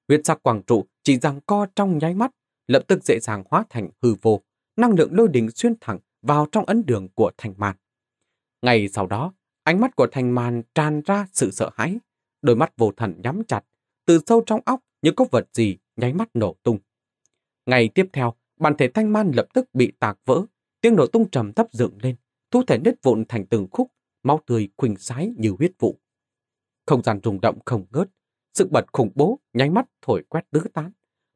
Huyết sắc quang trụ chỉ rằng co trong nháy mắt, lập tức dễ dàng hóa thành hư vô, năng lượng lôi đỉnh xuyên thẳng vào trong ấn đường của thành màn. Ngày sau đó, ánh mắt của thành màn tràn ra sự sợ hãi, Đôi mắt vô thần nhắm chặt, từ sâu trong óc như có vật gì nháy mắt nổ tung. Ngày tiếp theo, bản thể thanh man lập tức bị tạc vỡ, tiếng nổ tung trầm thấp dựng lên, thu thể nứt vụn thành từng khúc, máu tươi khuynh sái như huyết vụ. Không gian rung động không ngớt, sự bật khủng bố nháy mắt thổi quét tứ tán.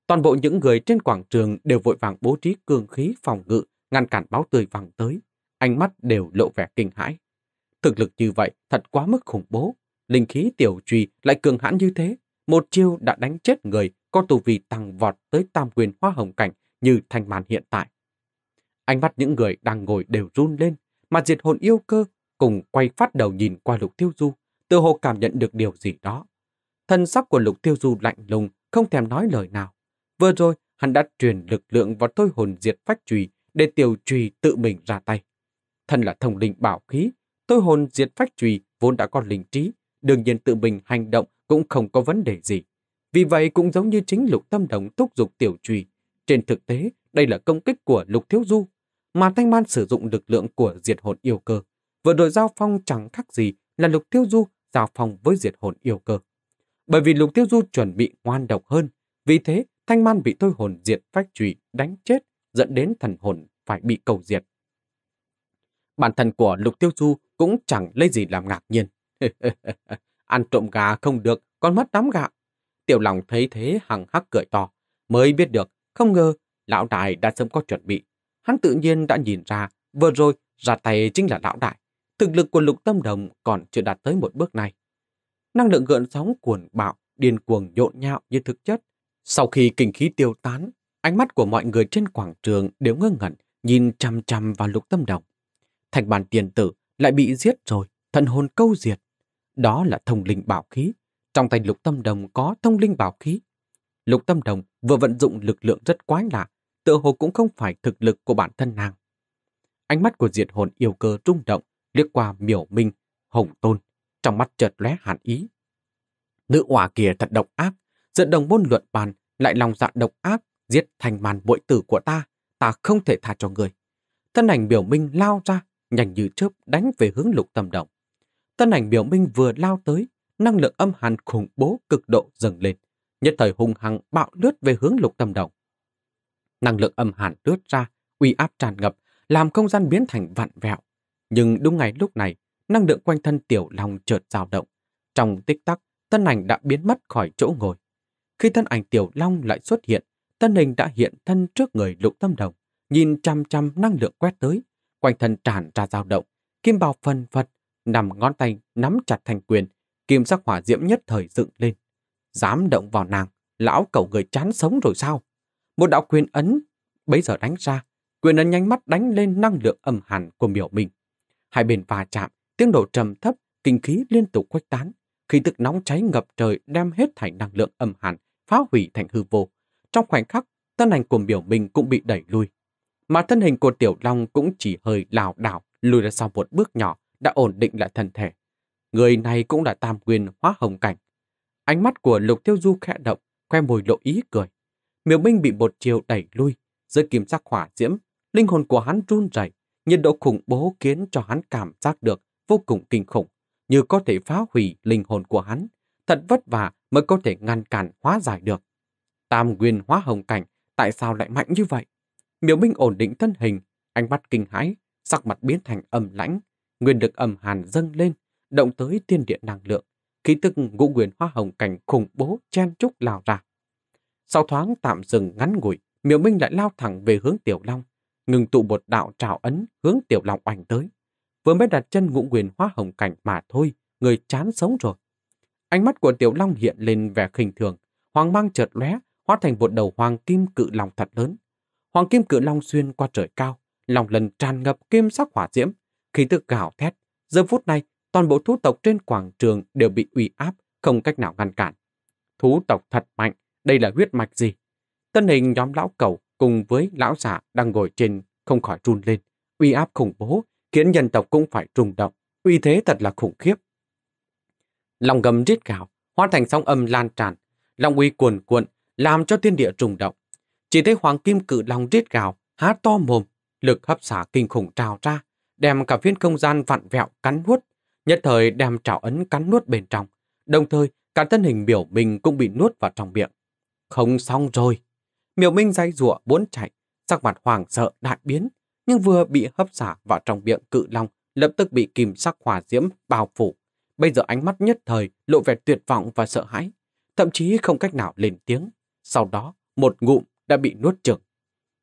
Toàn bộ những người trên quảng trường đều vội vàng bố trí cương khí phòng ngự, ngăn cản máu tươi vàng tới. Ánh mắt đều lộ vẻ kinh hãi. Thực lực như vậy thật quá mức khủng bố, linh khí tiểu trùy lại cường hãn như thế, một chiêu đã đánh chết người có tù vị tăng vọt tới tam quyền hoa hồng cảnh như thanh màn hiện tại. Ánh mắt những người đang ngồi đều run lên, mà diệt hồn yêu cơ cùng quay phát đầu nhìn qua lục tiêu du, tự hồ cảm nhận được điều gì đó. Thân sắc của lục tiêu du lạnh lùng, không thèm nói lời nào. Vừa rồi, hắn đã truyền lực lượng vào thôi hồn diệt phách trùy để tiểu trùy tự mình ra tay. Thân là thông linh bảo khí, tôi hồn diệt phách trùy vốn đã có linh trí, đương nhiên tự mình hành động cũng không có vấn đề gì. Vì vậy cũng giống như chính Lục Tâm Đồng thúc giục tiểu trùy. Trên thực tế, đây là công kích của Lục Thiếu Du, mà Thanh Man sử dụng lực lượng của diệt hồn yêu cơ. Vừa rồi giao phong chẳng khác gì là Lục Thiếu Du giao phong với diệt hồn yêu cơ. Bởi vì Lục thiếu Du chuẩn bị ngoan độc hơn, vì thế Thanh Man bị thôi hồn diệt phách trùy đánh chết, dẫn đến thần hồn phải bị cầu diệt. Bản thân của Lục Tiêu Du cũng chẳng lấy gì làm ngạc nhiên. Ăn trộm gà không được, con mất đám gạo. Tiểu lòng thấy thế hằng hắc cười to, mới biết được, không ngờ, lão đại đã sớm có chuẩn bị. Hắn tự nhiên đã nhìn ra, vừa rồi, ra tay chính là lão đại. Thực lực của lục tâm đồng còn chưa đạt tới một bước này. Năng lượng gợn sóng cuồn bạo, điên cuồng nhộn nhạo như thực chất. Sau khi kinh khí tiêu tán, ánh mắt của mọi người trên quảng trường đều ngơ ngẩn, nhìn chăm chăm vào lục tâm đồng. Thành bàn tiền tử lại bị giết rồi, thần hồn câu diệt. Đó là thông linh bảo khí. Trong tay lục tâm đồng có thông linh bảo khí. Lục tâm đồng vừa vận dụng lực lượng rất quái lạ, tựa hồ cũng không phải thực lực của bản thân nàng. Ánh mắt của diệt hồn yêu cơ rung động, liếc qua miểu minh, hồng tôn, trong mắt chợt lóe hàn ý. Nữ hỏa kia thật độc ác, dẫn đồng môn luận bàn lại lòng dạ độc ác, giết thành màn bội tử của ta, ta không thể tha cho người. Thân ảnh biểu minh lao ra, nhanh như chớp đánh về hướng lục tâm đồng. Thân ảnh biểu minh vừa lao tới, năng lượng âm hàn khủng bố cực độ dâng lên, nhất thời hung hăng bạo lướt về hướng lục tâm đồng. Năng lượng âm hàn lướt ra, uy áp tràn ngập, làm không gian biến thành vặn vẹo. Nhưng đúng ngày lúc này, năng lượng quanh thân tiểu long chợt dao động. Trong tích tắc, thân ảnh đã biến mất khỏi chỗ ngồi. Khi thân ảnh tiểu long lại xuất hiện, thân hình đã hiện thân trước người lục tâm đồng, nhìn chăm chăm năng lượng quét tới, quanh thân tràn ra dao động, kim bào phần phật nằm ngón tay nắm chặt thành quyền, kim sắc hỏa diễm nhất thời dựng lên. Dám động vào nàng, lão cẩu người chán sống rồi sao? Một đạo quyền ấn, bấy giờ đánh ra, quyền ấn nhanh mắt đánh lên năng lượng âm hàn của miểu mình. Hai bên va chạm, tiếng độ trầm thấp, kinh khí liên tục khuếch tán, khí tức nóng cháy ngập trời đem hết thành năng lượng âm hàn, phá hủy thành hư vô. Trong khoảnh khắc, thân ảnh của biểu mình cũng bị đẩy lui. Mà thân hình của Tiểu Long cũng chỉ hơi lảo đảo lùi ra sau một bước nhỏ, đã ổn định lại thân thể. Người này cũng là tam quyền hóa hồng cảnh. Ánh mắt của Lục Tiêu Du khẽ động, khoe môi lộ ý cười. Miêu Minh bị một chiều đẩy lui, dưới kim sắc hỏa diễm, linh hồn của hắn run rẩy, nhiệt độ khủng bố khiến cho hắn cảm giác được vô cùng kinh khủng, như có thể phá hủy linh hồn của hắn, thật vất vả mới có thể ngăn cản hóa giải được. Tam quyền hóa hồng cảnh, tại sao lại mạnh như vậy? Miêu Minh ổn định thân hình, ánh mắt kinh hãi, sắc mặt biến thành âm lãnh, nguyên lực âm hàn dâng lên, động tới tiên địa năng lượng, khí tức ngũ quyền hoa hồng cảnh khủng bố chen trúc lao ra. Sau thoáng tạm dừng ngắn ngủi, Miểu Minh lại lao thẳng về hướng Tiểu Long, ngừng tụ một đạo trào ấn hướng Tiểu Long oanh tới. Vừa mới đặt chân ngũ quyền hoa hồng cảnh mà thôi, người chán sống rồi. Ánh mắt của Tiểu Long hiện lên vẻ khinh thường, hoàng mang chợt lóe, hóa thành một đầu hoàng kim cự long thật lớn. Hoàng kim cự long xuyên qua trời cao, lòng lần tràn ngập kim sắc hỏa diễm, khi tức gào thét, giờ phút này toàn bộ thú tộc trên quảng trường đều bị uy áp, không cách nào ngăn cản. Thú tộc thật mạnh, đây là huyết mạch gì? Tân hình nhóm lão cầu cùng với lão giả đang ngồi trên không khỏi run lên. Uy áp khủng bố, khiến nhân tộc cũng phải rung động. Uy thế thật là khủng khiếp. Lòng gầm rít gào, hóa thành sóng âm lan tràn. Lòng uy cuồn cuộn, làm cho thiên địa rung động. Chỉ thấy hoàng kim cự lòng rít gào, há to mồm, lực hấp xả kinh khủng trào ra, đem cả viên không gian vặn vẹo cắn nuốt, nhất thời đem trảo ấn cắn nuốt bên trong, đồng thời cả thân hình biểu mình cũng bị nuốt vào trong miệng. Không xong rồi. Miểu Minh dây rụa bốn chạy, sắc mặt hoàng sợ đại biến, nhưng vừa bị hấp xả vào trong miệng cự long, lập tức bị kìm sắc hỏa diễm bao phủ. Bây giờ ánh mắt nhất thời lộ vẻ tuyệt vọng và sợ hãi, thậm chí không cách nào lên tiếng. Sau đó, một ngụm đã bị nuốt chửng.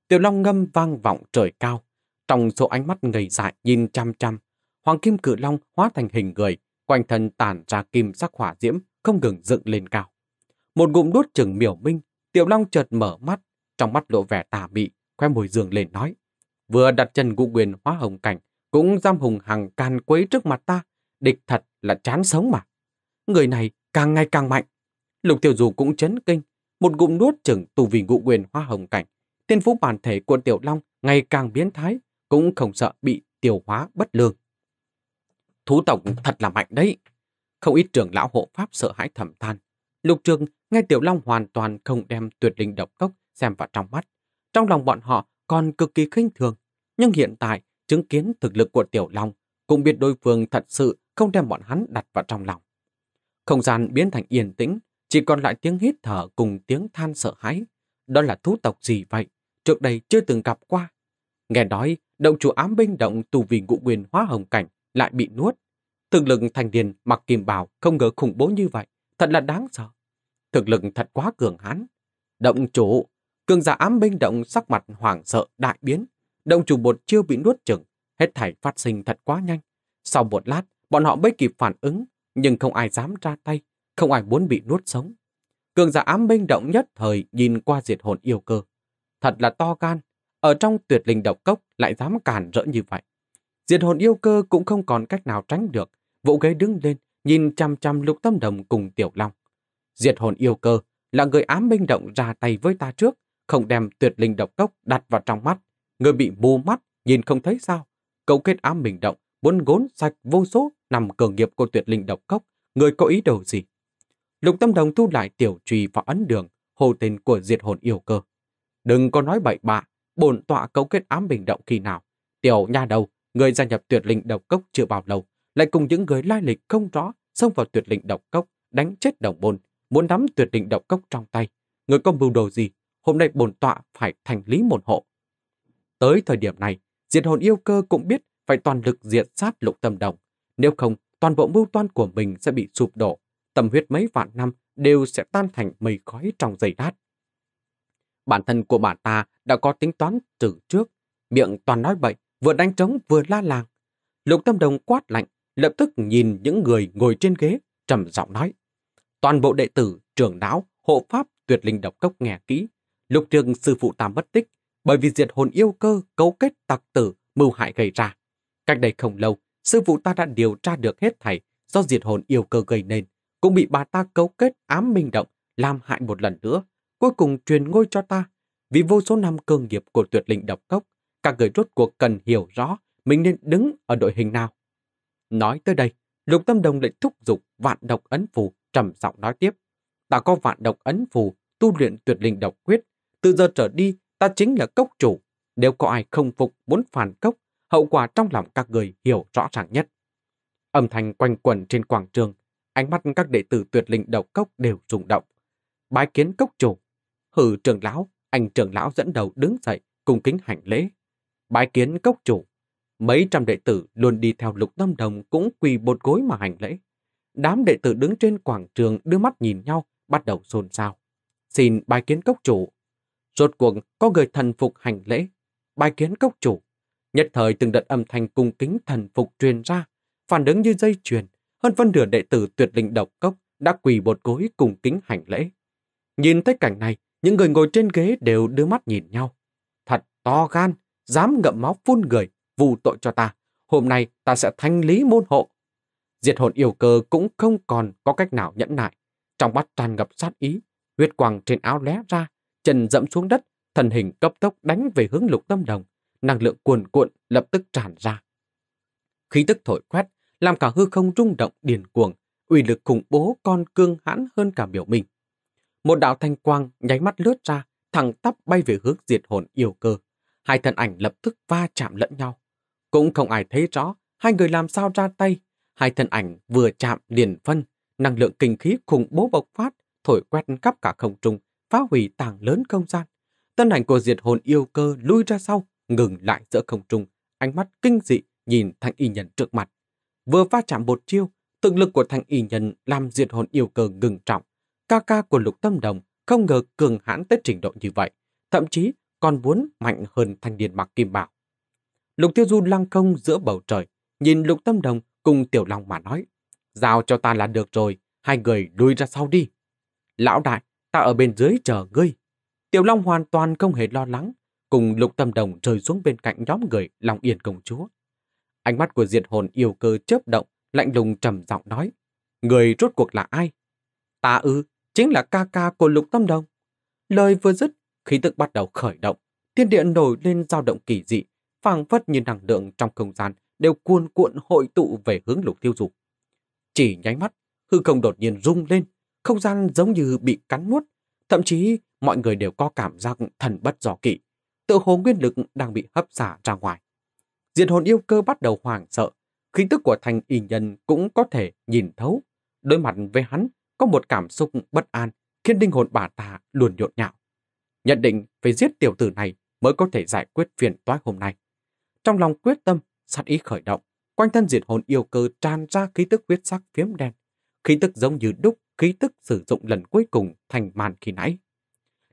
Tiểu long ngâm vang vọng trời cao, trong số ánh mắt ngây dại nhìn chăm chăm, Hoàng Kim Cự Long hóa thành hình người, quanh thân tản ra kim sắc hỏa diễm, không ngừng dựng lên cao. Một ngụm đốt chừng miểu minh, Tiểu Long chợt mở mắt, trong mắt lộ vẻ tà mị, khoe môi dương lên nói. Vừa đặt chân ngũ quyền hóa hồng cảnh, cũng giam hùng hằng can quấy trước mặt ta, địch thật là chán sống mà. Người này càng ngày càng mạnh. Lục Tiểu Dù cũng chấn kinh, một ngụm nuốt chừng tù vì ngũ quyền hoa hồng cảnh. Tiên phú bản thể của Tiểu Long ngày càng biến thái, cũng không sợ bị tiêu hóa bất lương. Thú tổng thật là mạnh đấy. Không ít trưởng lão hộ pháp sợ hãi thầm than. Lục trường nghe Tiểu Long hoàn toàn không đem tuyệt linh độc cốc xem vào trong mắt. Trong lòng bọn họ còn cực kỳ khinh thường. Nhưng hiện tại, chứng kiến thực lực của Tiểu Long cũng biết đối phương thật sự không đem bọn hắn đặt vào trong lòng. Không gian biến thành yên tĩnh, chỉ còn lại tiếng hít thở cùng tiếng than sợ hãi. Đó là thú tộc gì vậy? Trước đây chưa từng gặp qua. Nghe nói động chủ ám binh động tù vì ngụ quyền hóa hồng cảnh lại bị nuốt. Thực lực thành điền mặc kim bào không ngờ khủng bố như vậy, thật là đáng sợ. Thực lực thật quá cường hãn. Động chủ, cường giả ám binh động sắc mặt hoảng sợ đại biến. Động chủ bột chưa bị nuốt chừng, hết thảy phát sinh thật quá nhanh. Sau một lát, bọn họ mới kịp phản ứng, nhưng không ai dám ra tay, không ai muốn bị nuốt sống. Cường giả ám binh động nhất thời nhìn qua diệt hồn yêu cơ. Thật là to gan, ở trong tuyệt linh độc cốc lại dám cản rỡ như vậy. Diệt hồn yêu cơ cũng không còn cách nào tránh được, vũ ghế đứng lên, nhìn chăm chăm lục tâm đồng cùng tiểu long. Diệt hồn yêu cơ là người ám minh động ra tay với ta trước, không đem tuyệt linh độc cốc đặt vào trong mắt. Người bị mù mắt, nhìn không thấy sao. cậu kết ám minh động, muốn gốn sạch vô số nằm cờ nghiệp của tuyệt linh độc cốc. Người có ý đồ gì? Lục tâm đồng thu lại tiểu trùy và ấn đường, hồ tên của diệt hồn yêu cơ. Đừng có nói bậy bạ, bổn tọa cấu kết ám bình động khi nào. Tiểu nha đầu, người gia nhập tuyệt linh độc cốc chưa bao lâu, lại cùng những người lai lịch không rõ xông vào tuyệt linh độc cốc, đánh chết đồng môn, muốn nắm tuyệt linh độc cốc trong tay. Người có mưu đồ gì? Hôm nay bổn tọa phải thành lý môn hộ. Tới thời điểm này, diệt hồn yêu cơ cũng biết phải toàn lực diệt sát lục tâm đồng. Nếu không, toàn bộ mưu toan của mình sẽ bị sụp đổ. Tầm huyết mấy vạn năm đều sẽ tan thành mây khói trong giày đát. Bản thân của bà ta đã có tính toán từ trước, miệng toàn nói bậy, vừa đánh trống vừa la làng. Lục Tâm Đồng quát lạnh, lập tức nhìn những người ngồi trên ghế, trầm giọng nói. Toàn bộ đệ tử, trưởng não, hộ pháp, tuyệt linh độc cốc nghe kỹ. Lục trường sư phụ ta bất tích, bởi vì diệt hồn yêu cơ, cấu kết tặc tử, mưu hại gây ra. Cách đây không lâu, sư phụ ta đã điều tra được hết thảy do diệt hồn yêu cơ gây nên, cũng bị bà ta cấu kết ám minh động, làm hại một lần nữa, cuối cùng truyền ngôi cho ta. Vì vô số năm cơ nghiệp của tuyệt linh độc cốc, các người rốt cuộc cần hiểu rõ mình nên đứng ở đội hình nào. Nói tới đây, Lục Tâm Đồng lại thúc giục vạn độc ấn phù trầm giọng nói tiếp. Ta có vạn độc ấn phù, tu luyện tuyệt linh độc quyết. Từ giờ trở đi, ta chính là cốc chủ. Nếu có ai không phục muốn phản cốc, hậu quả trong lòng các người hiểu rõ ràng nhất. Âm thanh quanh quẩn trên quảng trường, ánh mắt các đệ tử tuyệt linh độc cốc đều rung động. Bái kiến cốc chủ, Hử trưởng lão, anh trưởng lão dẫn đầu đứng dậy, cùng kính hành lễ. Bái kiến cốc chủ, mấy trăm đệ tử luôn đi theo lục tâm đồng cũng quỳ bột gối mà hành lễ. Đám đệ tử đứng trên quảng trường đưa mắt nhìn nhau, bắt đầu xôn xao. Xin bái kiến cốc chủ. Rốt cuộc có người thần phục hành lễ. Bái kiến cốc chủ. Nhất thời từng đợt âm thanh cung kính thần phục truyền ra, phản ứng như dây chuyền. Hơn phân nửa đệ tử tuyệt linh độc cốc đã quỳ bột gối cùng kính hành lễ. Nhìn thấy cảnh này, những người ngồi trên ghế đều đưa mắt nhìn nhau. Thật to gan, dám ngậm máu phun người, vù tội cho ta. Hôm nay ta sẽ thanh lý môn hộ. Diệt hồn yêu cơ cũng không còn có cách nào nhẫn nại. Trong mắt tràn ngập sát ý, huyết quang trên áo lé ra, chân dẫm xuống đất, thần hình cấp tốc đánh về hướng lục tâm đồng. Năng lượng cuồn cuộn lập tức tràn ra. Khí tức thổi quét, làm cả hư không rung động điền cuồng, uy lực khủng bố còn cương hãn hơn cả biểu mình. Một đạo thanh quang nháy mắt lướt ra, thẳng tắp bay về hướng diệt hồn yêu cơ. Hai thân ảnh lập tức va chạm lẫn nhau. Cũng không ai thấy rõ hai người làm sao ra tay. Hai thân ảnh vừa chạm liền phân, năng lượng kinh khí khủng bố bộc phát, thổi quét khắp cả không trung, phá hủy tảng lớn không gian. Thân ảnh của diệt hồn yêu cơ lui ra sau, ngừng lại giữa không trung, ánh mắt kinh dị nhìn thanh y nhân trước mặt. Vừa va chạm một chiêu, thực lực của thanh y nhân làm diệt hồn yêu cơ ngừng trọng, Ca ca của Lục Tâm Đồng không ngờ cường hãn tới trình độ như vậy, thậm chí còn muốn mạnh hơn thanh niên mặc kim bảo. Lục Tiêu Du lăng không giữa bầu trời, nhìn Lục Tâm Đồng cùng Tiểu Long mà nói, giao cho ta là được rồi, hai người lui ra sau đi. Lão đại, ta ở bên dưới chờ ngươi. Tiểu Long hoàn toàn không hề lo lắng, cùng Lục Tâm Đồng rơi xuống bên cạnh nhóm người Long Yên công chúa. Ánh mắt của diệt hồn yêu cơ chớp động, lạnh lùng trầm giọng nói, người rốt cuộc là ai? Ta ư, chính là ca ca của Lục Tâm Đồng. Lời vừa dứt, khí tức bắt đầu khởi động, thiên địa nổi lên dao động kỳ dị, phảng phất như năng lượng trong không gian đều cuồn cuộn hội tụ về hướng Lục Tiêu Dục. Chỉ nháy mắt, hư không đột nhiên rung lên, không gian giống như bị cắn nuốt, thậm chí mọi người đều có cảm giác thần bất do kỵ, tự hồ nguyên lực đang bị hấp xả ra ngoài. diệt hồn yêu cơ bắt đầu hoảng sợ, khí tức của thành y nhân cũng có thể nhìn thấu, đối mặt với hắn có một cảm xúc bất an khiến linh hồn bà ta luôn nhộn nhạo. Nhận định phải giết tiểu tử này mới có thể giải quyết phiền toái hôm nay. Trong lòng quyết tâm, sát ý khởi động, quanh thân diệt hồn yêu cơ tràn ra khí tức huyết sắc phiếm đen. Khí tức giống như đúc khí tức sử dụng lần cuối cùng thành màn khi nãy.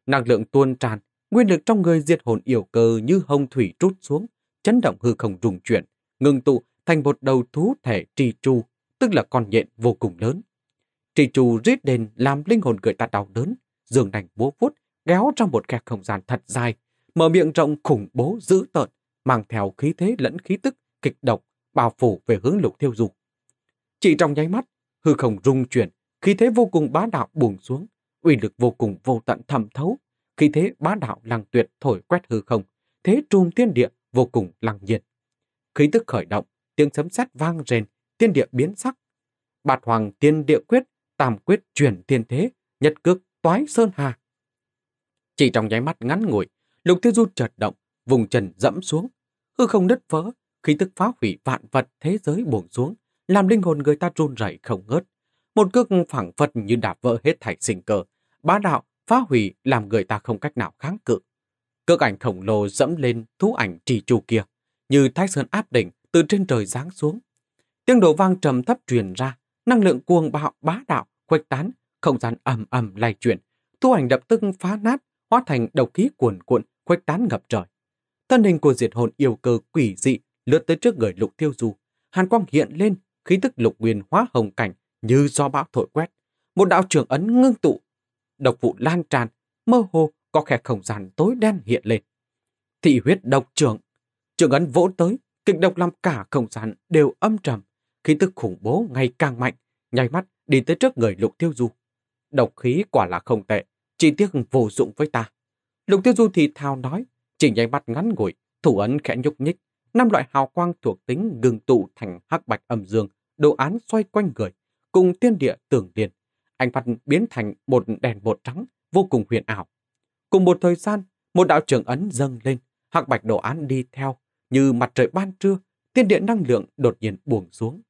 Năng lượng tuôn tràn, nguyên lực trong người diệt hồn yêu cơ như hồng thủy trút xuống, chấn động hư không rùng chuyển, ngừng tụ thành một đầu thú thể trì tru, tức là con nhện vô cùng lớn, Trì trù rít đền làm linh hồn người ta đau đớn, dường đành búa vút kéo trong một khe không gian thật dài, mở miệng rộng khủng bố dữ tợn, mang theo khí thế lẫn khí tức, kịch độc, bao phủ về hướng lục thiêu dù. Chỉ trong nháy mắt, hư không rung chuyển, khí thế vô cùng bá đạo buồn xuống, uy lực vô cùng vô tận thẩm thấu, khí thế bá đạo lăng tuyệt thổi quét hư không, thế trung tiên địa vô cùng lăng nhiệt. Khí tức khởi động, tiếng sấm sét vang rền, tiên địa biến sắc. Bạt hoàng tiên địa quyết tam quyết chuyển thiên thế, nhất cước toái sơn hà. Chỉ trong nháy mắt ngắn ngủi, lục tiêu du chợt động, vùng trần dẫm xuống, hư không nứt vỡ, khí tức phá hủy vạn vật thế giới buồn xuống, làm linh hồn người ta run rẩy không ngớt. Một cước phẳng vật như đạp vỡ hết thảy sinh cơ, bá đạo, phá hủy làm người ta không cách nào kháng cự. Cước ảnh khổng lồ dẫm lên thú ảnh trì trù kia, như thái sơn áp đỉnh từ trên trời giáng xuống. Tiếng đổ vang trầm thấp truyền ra, năng lượng cuồng bạo bá đạo khuếch tán, không gian ầm ầm lay chuyển, tu ảnh đập tức phá nát, hóa thành độc khí cuồn cuộn khuếch tán ngập trời. Thân hình của diệt hồn yêu cơ quỷ dị lướt tới trước người Lục thiêu Du, hàn quang hiện lên, khí tức lục nguyên hóa hồng cảnh như do bão thổi quét. Một đạo trưởng ấn ngưng tụ, độc vụ lan tràn, mơ hồ có khe không gian tối đen hiện lên. Thị huyết độc trưởng, trưởng ấn vỗ tới, kịch độc làm cả không gian đều âm trầm, khí tức khủng bố ngày càng mạnh, nhai mắt đi tới trước người Lục Tiêu Du. Độc khí quả là không tệ, chỉ tiếc vô dụng với ta. Lục Tiêu Du thì thao nói, chỉ nhai mắt ngắn ngủi, thủ ấn khẽ nhúc nhích, năm loại hào quang thuộc tính gừng tụ thành hắc bạch âm dương, đồ án xoay quanh người, cùng tiên địa tường liền. Anh phật biến thành một đèn bột trắng, vô cùng huyền ảo. Cùng một thời gian, một đạo trưởng ấn dâng lên, hắc bạch đồ án đi theo, như mặt trời ban trưa, tiên điện năng lượng đột nhiên buồn xuống.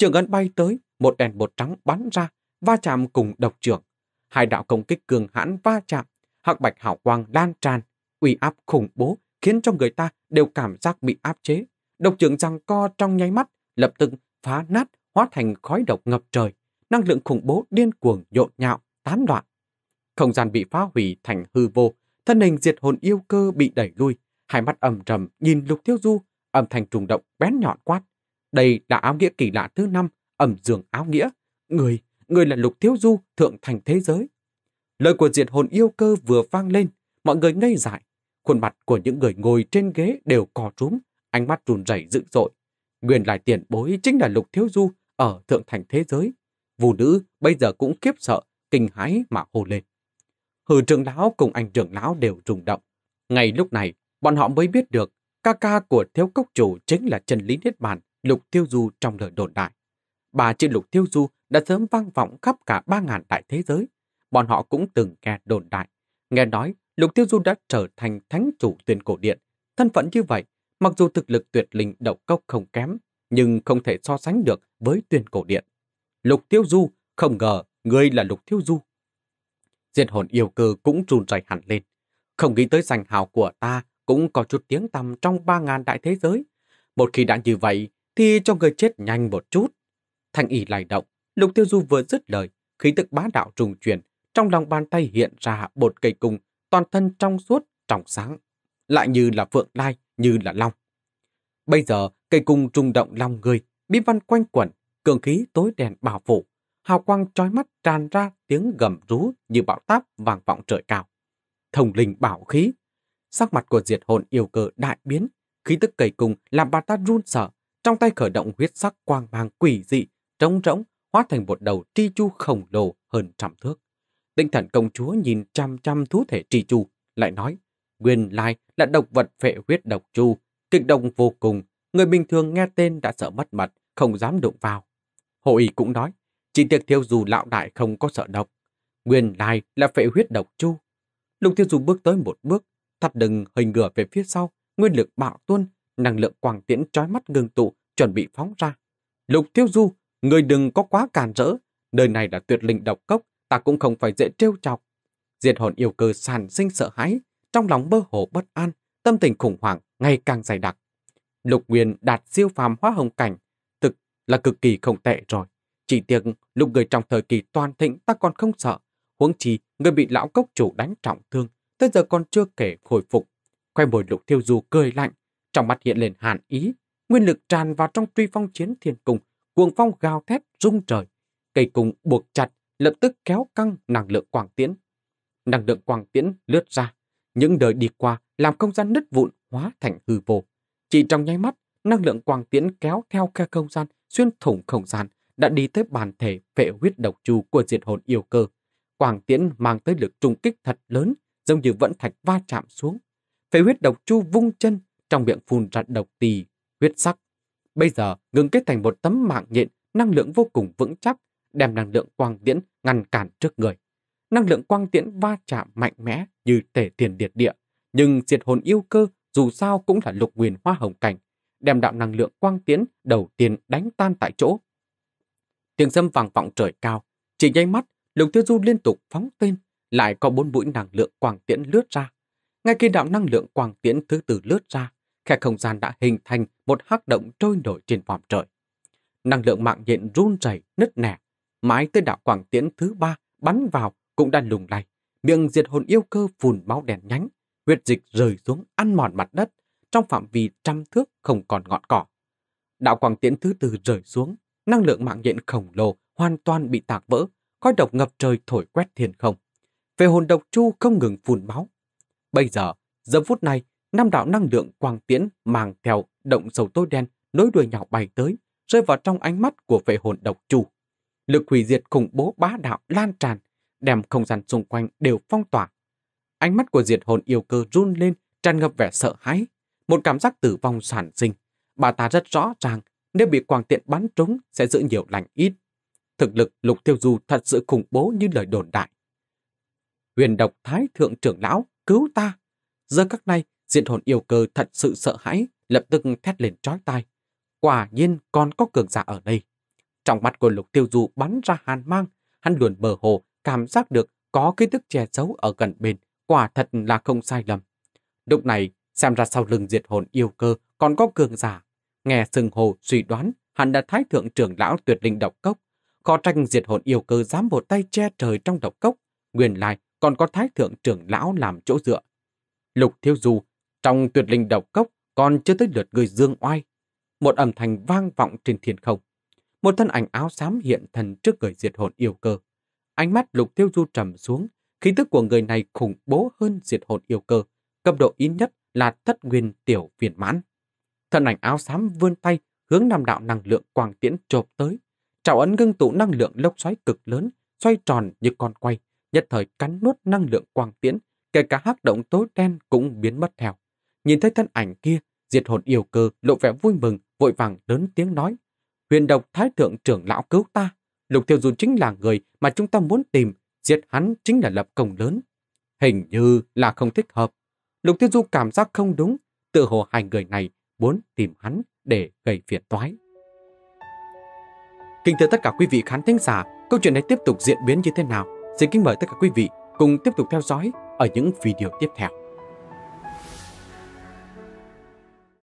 Trường ấn bay tới, một đèn bột trắng bắn ra, va chạm cùng độc trưởng. Hai đạo công kích cường hãn va chạm, hạc bạch hào quang lan tràn, uy áp khủng bố khiến cho người ta đều cảm giác bị áp chế. Độc trưởng giằng co trong nháy mắt, lập tức phá nát, hóa thành khói độc ngập trời. Năng lượng khủng bố điên cuồng nhộn nhạo, tán loạn. Không gian bị phá hủy thành hư vô, thân hình diệt hồn yêu cơ bị đẩy lui. Hai mắt ầm rầm nhìn lục tiêu du, âm thanh trùng động bén nhọn quát. Đây là áo nghĩa kỳ lạ thứ năm, ẩm dường áo nghĩa. Người, người là lục thiếu du, thượng thành thế giới. Lời của diệt hồn yêu cơ vừa vang lên, mọi người ngây dại. Khuôn mặt của những người ngồi trên ghế đều cò trúm, ánh mắt run rẩy dữ dội. Nguyên lại tiền bối chính là lục thiếu du ở thượng thành thế giới. phụ nữ bây giờ cũng kiếp sợ, kinh hãi mà hô lên. Hừ trưởng lão cùng anh trưởng lão đều rung động. Ngay lúc này, bọn họ mới biết được ca ca của thiếu cốc chủ chính là chân lý niết bàn Lục Tiêu Du trong lời đồn đại. Bà chữ Lục Tiêu Du đã sớm vang vọng khắp cả ba ngàn đại thế giới. Bọn họ cũng từng nghe đồn đại. Nghe nói Lục Tiêu Du đã trở thành thánh chủ Tuyên cổ điện. Thân phận như vậy, mặc dù thực lực tuyệt linh độc cốc không kém, nhưng không thể so sánh được với Tuyên cổ điện. Lục Tiêu Du, không ngờ người là Lục Tiêu Du. Diệt hồn yêu cơ cũng trùn rẩy hẳn lên. Không nghĩ tới danh hào của ta cũng có chút tiếng tăm trong ba ngàn đại thế giới. Một khi đã như vậy, thì cho người chết nhanh một chút. Thanh ý lại động, Lục Tiêu Du vừa dứt lời, khí tức bá đạo trùng chuyển, trong lòng bàn tay hiện ra bột cây cung, toàn thân trong suốt, trong sáng, lại như là phượng lai, như là long. Bây giờ, cây cung trung động lòng người, bí văn quanh quẩn, cường khí tối đèn bảo phủ, hào quang trói mắt tràn ra tiếng gầm rú như bão táp vàng vọng trời cao. Thông linh bảo khí, sắc mặt của diệt hồn yêu cơ đại biến, khí tức cây cung làm bà ta run sợ, trong tay khởi động huyết sắc quang mang quỷ dị, trống rỗng, hóa thành một đầu tri chu khổng lồ hơn trăm thước. Tinh thần công chúa nhìn chăm chăm thú thể tri chu, lại nói, nguyên lai là độc vật phệ huyết độc chu, kịch động vô cùng, người bình thường nghe tên đã sợ mất mặt không dám đụng vào. Hộ ý cũng nói, chỉ tiệc thiêu dù lão đại không có sợ độc, nguyên lai là phệ huyết độc chu. Lục thiêu dù bước tới một bước, thắt đừng hình ngửa về phía sau, nguyên lực bạo tuôn, năng lượng quang tiễn trói mắt ngưng tụ, chuẩn bị phóng ra. Lục Tiêu Du, người đừng có quá càn rỡ, nơi này là tuyệt linh độc cốc, ta cũng không phải dễ trêu chọc. Diệt hồn yêu cơ sàn sinh sợ hãi, trong lòng mơ hồ bất an, tâm tình khủng hoảng ngày càng dày đặc. Lục Nguyên đạt siêu phàm hóa hồng cảnh, thực là cực kỳ không tệ rồi. Chỉ tiếc lúc người trong thời kỳ toàn thịnh ta còn không sợ, huống chi người bị lão cốc chủ đánh trọng thương, tới giờ còn chưa kể hồi phục. Quay mồi lục tiêu du cười lạnh, trong mắt hiện lên hàn ý, nguyên lực tràn vào trong truy phong chiến thiên cung, cuồng phong gào thét rung trời. Cây cung buộc chặt, lập tức kéo căng năng lượng quang tiễn. Năng lượng quang tiễn lướt ra, những đời đi qua làm không gian nứt vụn hóa thành hư vô. Chỉ trong nháy mắt, năng lượng quang tiễn kéo theo khe không gian, xuyên thủng không gian, đã đi tới bản thể phệ huyết độc chu của diệt hồn yêu cơ. Quang tiễn mang tới lực trùng kích thật lớn, giống như vẫn thạch va chạm xuống. Phệ huyết độc chu vung chân trong miệng phun ra độc tì, huyết sắc. Bây giờ ngừng kết thành một tấm mạng nhện, năng lượng vô cùng vững chắc, đem năng lượng quang tiễn ngăn cản trước người. Năng lượng quang tiễn va chạm mạnh mẽ như tể tiền điệt địa, nhưng diệt hồn yêu cơ dù sao cũng là lục nguyền hoa hồng cảnh, đem đạo năng lượng quang tiễn đầu tiên đánh tan tại chỗ. Tiếng dâm vàng vọng trời cao, chỉ nháy mắt, lục tiêu du liên tục phóng tên, lại có bốn mũi năng lượng quang tiễn lướt ra. Ngay khi đạo năng lượng quang tiễn thứ tư lướt ra, khe không gian đã hình thành một hắc động trôi nổi trên vòm trời. Năng lượng mạng nhện run rẩy nứt nẻ, mãi tới đạo quảng tiễn thứ ba bắn vào cũng đang lùng lay, miệng diệt hồn yêu cơ phun máu đèn nhánh, huyết dịch rời xuống ăn mòn mặt đất, trong phạm vi trăm thước không còn ngọn cỏ. Đạo quảng tiễn thứ tư rời xuống, năng lượng mạng nhện khổng lồ hoàn toàn bị tạc vỡ, khói độc ngập trời thổi quét thiên không. Về hồn độc chu không ngừng phun máu. Bây giờ, giờ phút này, năm đạo năng lượng quang tiễn mang theo động sầu tối đen nối đuôi nhau bay tới, rơi vào trong ánh mắt của vệ hồn độc chủ. Lực hủy diệt khủng bố bá đạo lan tràn, đem không gian xung quanh đều phong tỏa. Ánh mắt của diệt hồn yêu cơ run lên, tràn ngập vẻ sợ hãi. Một cảm giác tử vong sản sinh. Bà ta rất rõ ràng, nếu bị quang tiện bắn trúng sẽ giữ nhiều lành ít. Thực lực lục tiêu du thật sự khủng bố như lời đồn đại. Huyền độc thái thượng trưởng lão, cứu ta! Giờ các này Diện hồn yêu cơ thật sự sợ hãi, lập tức thét lên trói tai. Quả nhiên còn có cường giả ở đây. Trong mắt của lục tiêu du bắn ra hàn mang, hắn luồn bờ hồ, cảm giác được có ký thức che giấu ở gần bên, quả thật là không sai lầm. Lúc này, xem ra sau lưng diệt hồn yêu cơ còn có cường giả. Nghe sừng hồ suy đoán, hắn đã thái thượng trưởng lão tuyệt linh độc cốc. Khó tranh diệt hồn yêu cơ dám một tay che trời trong độc cốc. Nguyên lai còn có thái thượng trưởng lão làm chỗ dựa. Lục Thiêu Du trong tuyệt linh độc cốc còn chưa tới lượt người dương oai. Một âm thanh vang vọng trên thiên không. Một thân ảnh áo xám hiện thần trước người diệt hồn yêu cơ. Ánh mắt lục tiêu du trầm xuống, khí tức của người này khủng bố hơn diệt hồn yêu cơ. Cấp độ ít nhất là thất nguyên tiểu viên mãn. Thân ảnh áo xám vươn tay hướng nam đạo năng lượng quang tiễn chộp tới. Trào ấn ngưng tụ năng lượng lốc xoáy cực lớn, xoay tròn như con quay, nhất thời cắn nuốt năng lượng quang tiễn, kể cả hắc động tối đen cũng biến mất theo nhìn thấy thân ảnh kia, diệt hồn yêu cơ lộ vẻ vui mừng, vội vàng lớn tiếng nói. Huyền độc thái thượng trưởng lão cứu ta, lục tiêu dù chính là người mà chúng ta muốn tìm, giết hắn chính là lập công lớn. Hình như là không thích hợp. Lục tiêu du cảm giác không đúng, tự hồ hai người này muốn tìm hắn để gây phiền toái. Kính thưa tất cả quý vị khán thính giả, câu chuyện này tiếp tục diễn biến như thế nào? Xin kính mời tất cả quý vị cùng tiếp tục theo dõi ở những video tiếp theo.